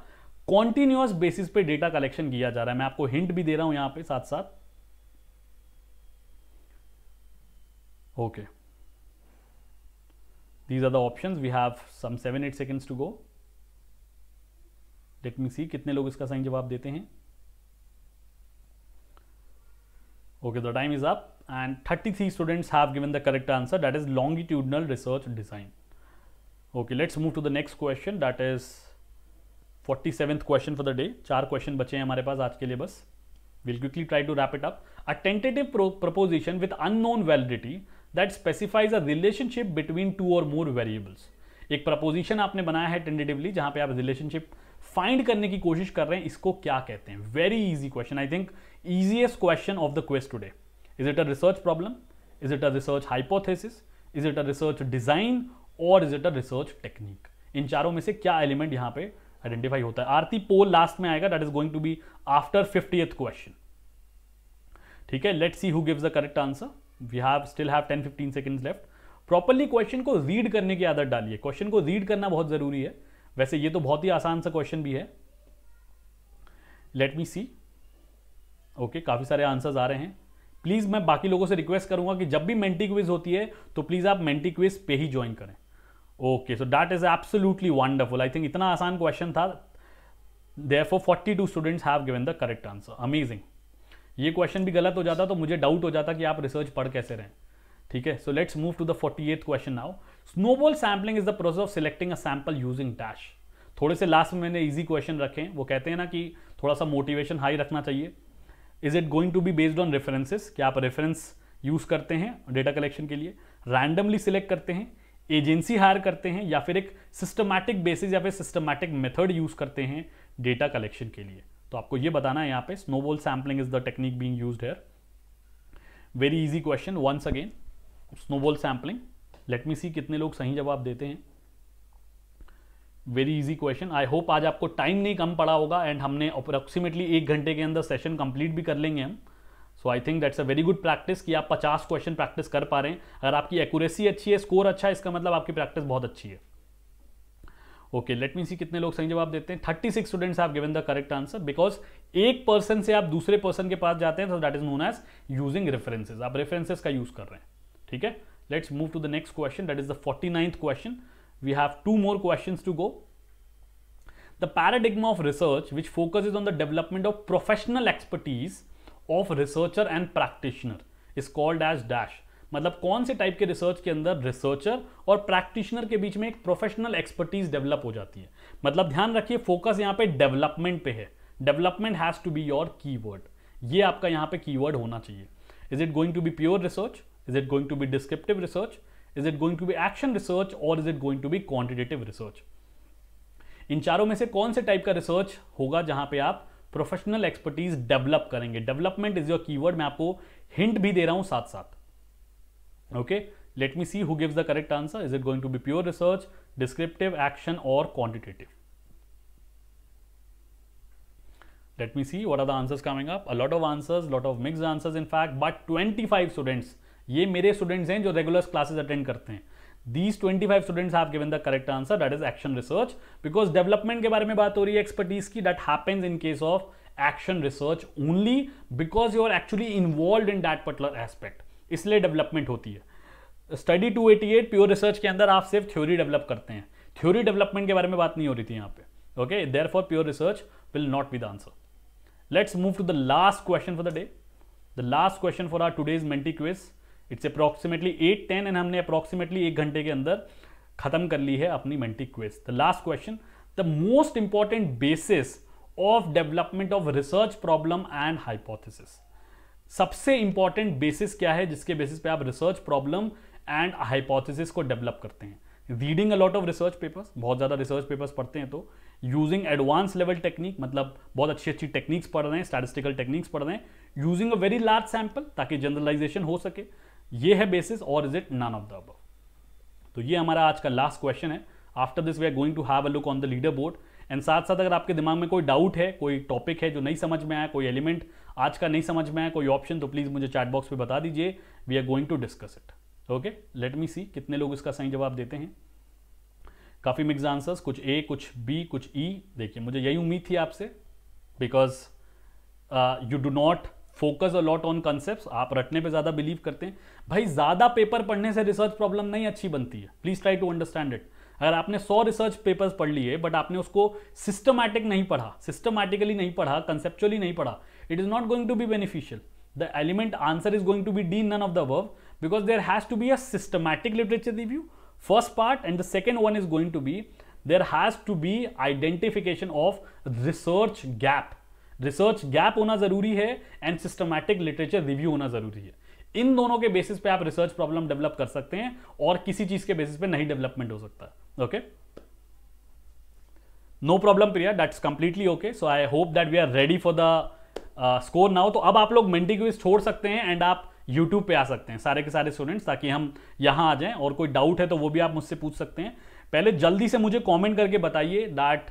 कॉन्टिन्यूस बेसिस पे डेटा कलेक्शन किया जा रहा है मैं आपको हिंट भी दे रहा हूं यहां पे साथ साथ okay these are the option we have some seven eight seconds to go let मी सी कितने लोग इसका सही जवाब देते हैं Okay, the time is up and 33 students have given the correct answer that is longitudinal research design. Okay, let's move to the next question that is 47th question for the day. चार question बचे हैं हमारे पास आज के लिए बस. We'll quickly try to wrap it up. A tentative pro proposition with unknown validity that specifies a relationship between two or more variables. एक proposition आपने बनाया है tentatively जहां पे आप relationship फाइंड करने की कोशिश कर रहे हैं इसको क्या कहते हैं very easy question I think easiest question of the quiz today. Is it a research problem? Is it a research hypothesis? Is it a research design? Or is it a research technique? इन चारों में से क्या element यहाँ पे identify होता है आरती पोल last में आएगा that is going to be after fifty question ठीक है let see who gives the correct answer we have still have 10 15 seconds left properly question को रीड करने की आदत डालिए क्वेश्चन को रीड करना बहुत जरूरी है वैसे ये तो बहुत ही आसान सा क्वेश्चन भी है लेट मी सी ओके काफ़ी सारे आंसर्स आ रहे हैं प्लीज़ मैं बाकी लोगों से रिक्वेस्ट करूंगा कि जब भी मेंटी क्विज होती है तो प्लीज़ आप मेंटी क्विज पे ही ज्वाइन करें okay so that is absolutely wonderful I think इतना आसान क्वेश्चन था there four forty two students have given the correct answer amazing ये क्वेश्चन भी गलत हो जाता तो मुझे डाउट हो जाता कि आप रिसर्च पढ़ कैसे रहें ठीक है so let's move to the forty eighth question now snowball sampling is the process of selecting a sample using dash थोड़े से लास्ट में मैंने इजी क्वेश्चन रखे हैं वो कहते हैं ना कि थोड़ा सा मोटिवेशन हाई रखना चाहिए is it going to be based on references क्या आप रेफरेंस यूज़ करते हैं डेटा कलेक्शन के लिए रैंडमली सिलेक्ट करते हैं एजेंसी हायर करते हैं या फिर एक सिस्टमैटिक बेसिस या फिर सिस्टमैटिक मेथड यूज़ करते हैं डेटा कलेक्शन के लिए तो आपको ये बताना है यहाँ पे snowball sampling is the technique being used here very easy question once again snowball sampling let मी सी कितने लोग सही जवाब देते हैं very easy question I hope आज आपको टाइम नहीं कम पड़ा होगा एंड हमने अप्रोक्सीमेटली एक घंटे के अंदर सेशन कंप्लीट भी कर लेंगे हम so I think that's a very good practice कि आप 50 क्वेश्चन प्रैक्टिस कर पा रहे हैं अगर आपकी एक्यूरेसी अच्छी है स्कोर अच्छा है इसका मतलब आपकी प्रैक्टिस बहुत अच्छी है ओके लेट मी सी कितने लोग सही जवाब देते हैं थर्टी सिक्स स्टूडेंट्स आप given the correct answer because एक पर्सन से आप दूसरे पर्सन के पास जाते हैं तो that is known as using references आप रेफरेंसेज का यूज कर रहे हैं ठीक है let's move to the next question that is the forty question we have two more questions to go. The paradigm of research, which focuses on the development of professional expertise of researcher and practitioner, is called as dash. मतलब कौन से type के research के अंदर researcher और practitioner के बीच में एक प्रोफेशनल एक्सपर्टीज डेवलप हो जाती है मतलब ध्यान रखिए फोकस यहाँ पे डेवलपमेंट पे है development has to be your keyword ये आपका यहाँ पे कीवर्ड होना चाहिए is it going to be pure research is it going to be descriptive research is it going to be action research और is it going to be quantitative research इन चारों में से कौन से टाइप का रिसर्च होगा जहां पे आप प्रोफेशनल एक्सपर्टीज डेवलप करेंगे डेवलपमेंट इज योर कीवर्ड मैं आपको हिंट भी दे रहा हूं साथ साथ okay let me see who gives the correct answer is it going to be pure research descriptive action और quantitative let see see are the the answers coming up a lot of answers lot of mixed answers in fact but 25 students ये मेरे students हैं जो regular classes attend करते हैं these twenty five students have given the correct answer that is action research because development के बारे में बात हो रही है एक्सपर्टीज की that happens in case of action research only because you are actually involve in that particular aspect इसलिए development होती है स्टडी 288 प्योर रिसर्च के अंदर आप सिर्फ थ्योरी डेवलप करते हैं थ्योरी डेवलपमेंट के बारे में बात नहीं हो रही थी यहाँ पे okay therefore pure research will not be the answer let's move to the last question for the day the last question for our today's Menti quiz it's approximately eight ten and हमने approximately एक घंटे के अंदर खत्म कर ली है अपनी Menti quiz the last question the most important basis of development of research problem and hypothesis सबसे इंपॉर्टेंट बेसिस क्या है जिसके बेसिस पे आप रिसर्च प्रॉब्लम एंड हाइपोथेसिस को डेवलप करते हैं reading a lot of research papers बहुत ज़्यादा रिसर्च पेपर्स पढ़ते हैं तो यूजिंग एडवांस लेवल टेक्निक मतलब बहुत अच्छी अच्छी टेक्निक्स पढ़ रहे हैं स्टैटिस्टिकल टेक्निक्स पढ़ रहे हैं using a very large sample ताकि जनरलाइजेशन हो सके ये है बेसिस और is it none of the अब तो ये हमारा आज का लास्ट क्वेश्चन है after this we are going to have a look on the leader board and साथ साथ अगर आपके दिमाग में कोई डाउट है कोई टॉपिक है जो नहीं समझ में आया कोई एलिमेंट आज का नहीं समझ में आया कोई ऑप्शन तो प्लीज़ मुझे चैट बॉक्स पे बता दीजिए we are going to discuss it okay let मी सी कितने लोग इसका सही जवाब देते हैं काफ़ी मिक्स आंसर्स कुछ ए कुछ बी कुछ ई e. देखिए मुझे यही उम्मीद थी आपसे because you do not focus a lot on concepts आप रटने पे ज्यादा बिलीव करते हैं भाई ज्यादा पेपर पढ़ने से रिसर्च प्रॉब्लम नहीं अच्छी बनती है please try to understand it अगर आपने सौ रिसर्च पेपर्स पढ़ लिए बट आपने उसको सिस्टमैटिक नहीं पढ़ा सिस्टमैटिकली नहीं पढ़ा कंसेप्चुअली नहीं पढ़ा it is not going to be beneficial the element answer is going to be D none of the वर्व because there has to be a systematic literature review first part and the second one is going to be there has to be identification of research gap research gap होना जरूरी है and systematic literature review होना जरूरी है इन दोनों के basis पे आप रिसर्च प्रॉब्लम डेवलप कर सकते हैं और किसी चीज के बेसिस पे नहीं डेवलपमेंट हो सकता okay no problem Priya that's completely okay so I hope that we are ready for the score now तो अब आप लोग मेंटी क्विज छोड़ सकते हैं एंड आप यूट्यूब पे आ सकते हैं सारे के सारे स्टूडेंट्स ताकि हम यहां आ जाएं और कोई डाउट है तो वो भी आप मुझसे पूछ सकते हैं पहले जल्दी से मुझे कमेंट करके बताइए that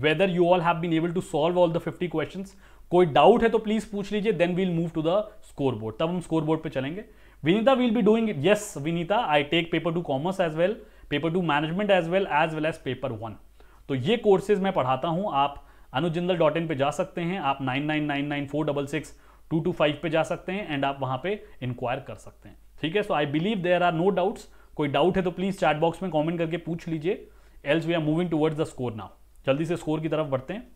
whether you all have been able to solve all the fifty question कोई डाउट है तो प्लीज पूछ लीजिए then we'll move to the score board तब हम स्कोर बोर्ड पर चलेंगे Vinita will be doing yes Vinita I take paper two commerce as well paper two management as well as well as paper one तो ये courses मैं पढ़ाता हूँ आप अनुजिंदल डॉट इन पर जा सकते हैं आप nine nine nine nine four double six to two five पे जा सकते हैं एंड आप वहाँ पर इंक्वायर कर सकते हैं ठीक है so I believe there are no doubts कोई डाउट है तो प्लीज़ चैट बॉक्स में कॉमेंट करके पूछ लीजिए else we are moving towards the score now जल्दी से स्कोर की तरफ बढ़ते हैं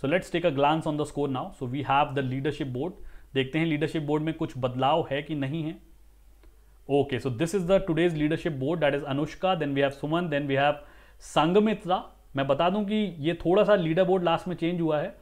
so let's take a glance on the score now so we have the leadership board देखते हैं लीडरशिप बोर्ड में कुछ बदलाव है कि नहीं है okay so this is the today's leadership board that is Anushka then we have Suman then we have Sangamitra मैं बता दूं कि ये थोड़ा सा लीडर बोर्ड लास्ट में चेंज हुआ है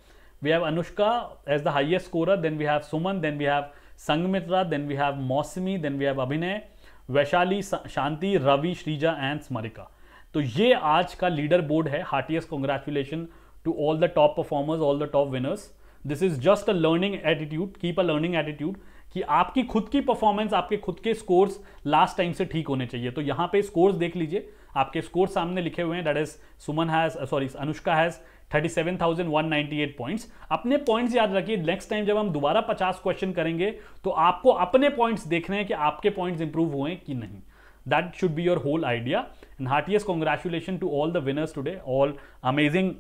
we have Anushka as the highest scorer then we have Suman then we have Sangamitra then we have Mousumi then we have Abhinay Vaishali Shanti Ravi Sreeja and Smarika तो ये आज का लीडर बोर्ड है heartiest congratulation to all the top performers all the top winners this is just a learning attitude keep a learning attitude कि आपकी खुद की performance आपके खुद के स्कोर्स लास्ट टाइम से ठीक होने चाहिए तो यहाँ पे स्कोर्स देख लीजिए आपके स्कोर सामने लिखे हुए हैं that is Suman has sorry uh, Anushka has 37,198 points अपने पॉइंट्स याद रखिए नेक्स्ट टाइम जब हम दोबारा 50 क्वेश्चन करेंगे तो आपको अपने पॉइंट्स देखने हैं कि आपके पॉइंट्स इंप्रूव हुए कि नहीं that should be your whole idea And heartiest to all all the winners today, all amazing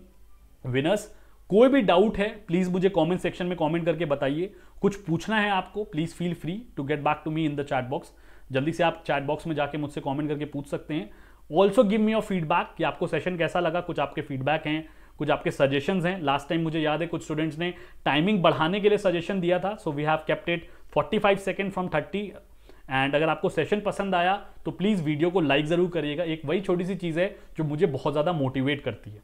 कोई भी डाउट है प्लीज मुझे कमेंट सेक्शन में कमेंट करके बताइए कुछ पूछना है आपको please feel free to get back to me in the chat box जल्दी से आप चैट बॉक्स में जाके मुझसे कमेंट करके पूछ सकते हैं also give me your feedback कि आपको सेशन कैसा लगा कुछ आपके फीडबैक हैं कुछ आपके सजेशन हैं लास्ट टाइम मुझे याद है कुछ स्टूडेंट्स ने टाइमिंग बढ़ाने के लिए सजेशन दिया था so we have capped forty five second from thirty and अगर आपको सेशन पसंद आया तो प्लीज़ वीडियो को लाइक ज़रूर करिएगा एक वही छोटी सी चीज़ है जो मुझे बहुत ज़्यादा मोटिवेट करती है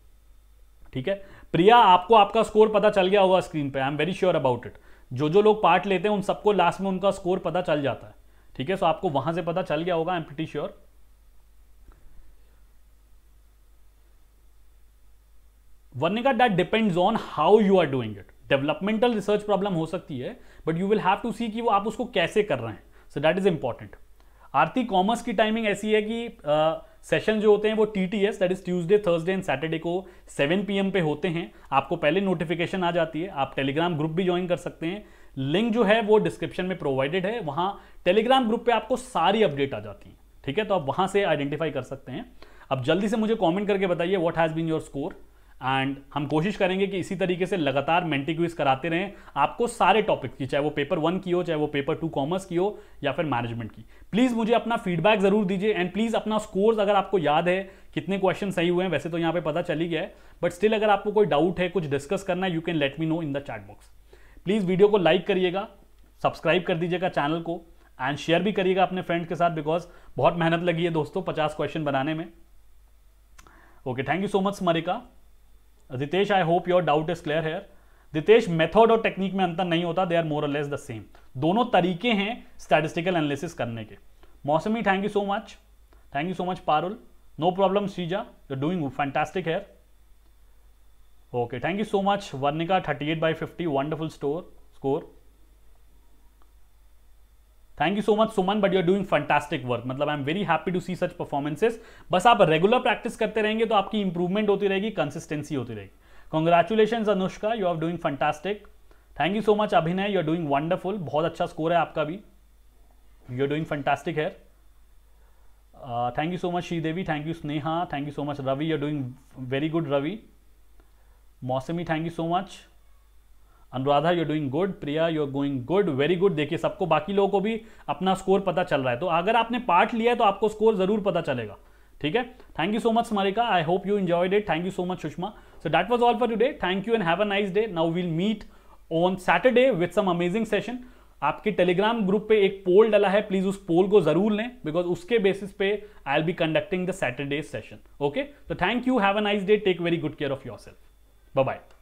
ठीक है प्रिया आपको आपका स्कोर पता चल गया होगा स्क्रीन पे I am very sure about it जो जो लोग पार्ट लेते हैं उन सबको लास्ट में उनका स्कोर पता चल जाता है ठीक है सो आपको वहां से पता चल गया होगा I am pretty sure Varnika that depends on how you are doing it developmental research problem हो सकती है but you will have to see कि वो आप उसको कैसे कर रहे हैं so that is important Aarti commerce की टाइमिंग ऐसी है कि सेशन uh, जो होते हैं वो T T S that is Tuesday Thursday and Saturday को 7 पीएम पे होते हैं आपको पहले नोटिफिकेशन आ जाती है आप टेलीग्राम ग्रुप भी ज्वाइन कर सकते हैं लिंक जो है वो डिस्क्रिप्शन में प्रोवाइडेड है वहां टेलीग्राम ग्रुप पे आपको सारी अपडेट आ जाती है ठीक है तो आप वहां से आइडेंटिफाई कर सकते हैं अब जल्दी से मुझे कॉमेंट करके बताइए what has been your score and हम कोशिश करेंगे कि इसी तरीके से लगातार मेंटी क्विज कराते रहें आपको सारे टॉपिक की चाहे वो पेपर वन की हो चाहे वो पेपर टू कॉमर्स की हो या फिर मैनेजमेंट की प्लीज़ मुझे अपना फीडबैक ज़रूर दीजिए एंड प्लीज़ अपना स्कोर्स अगर आपको याद है कितने क्वेश्चन सही हुए हैं वैसे तो यहाँ पे पता चल ही गया है बट स्टिल अगर आपको कोई डाउट है कुछ डिस्कस करना है you can let me know in the chat box please video को लाइक करिएगा सब्सक्राइब कर दीजिएगा चैनल को एंड शेयर भी करिएगा अपने फ्रेंड के साथ बिकॉज बहुत मेहनत लगी है दोस्तों पचास क्वेश्चन बनाने में okay thank you so much Marika Ritesh I hope your doubt is clear here Ritesh method और टेक्निक में अंतर नहीं होता they are more less the same दोनों तरीके हैं स्टैटिस्टिकल एनालिसिस करने के Mousumi thank you so much thank you so much Parul no problem Seeja you doing fantastic here okay thank you so much Varnika thirty eight by fifty wonderful store score thank you so much Suman but you are doing fantastic work मतलब I am very happy to see such performances बस आप regular practice करते रहेंगे तो आपकी improvement होती रहेगी consistency होती रहेगी congratulation Anushka you are doing fantastic thank you so much Abhinay you are doing wonderful बहुत अच्छा स्कोर है आपका भी you are doing fantastic here thank you so much Sridevi thank you Sneha thank you so much Ravi you are doing very good Ravi Mousumi thank you so much Anuradha you doing good Priya you are going good very good देखिए सबको बाकी लोगों को भी अपना score पता चल रहा है तो अगर आपने पार्ट लिया है तो आपको स्कोर जरूर पता चलेगा ठीक है thank you so much Marika I hope you enjoyed it thank you so much Sushma so that was all for day thank you and have a nice day now will meet on Saturday with some amazing session आपके Telegram group पे एक पोल डाला है please उस पोल को जरूर लें because उसके बेसिस पे I'll be conducting the Saturday session okay तो thank you have a nice day take very good care of yourself bye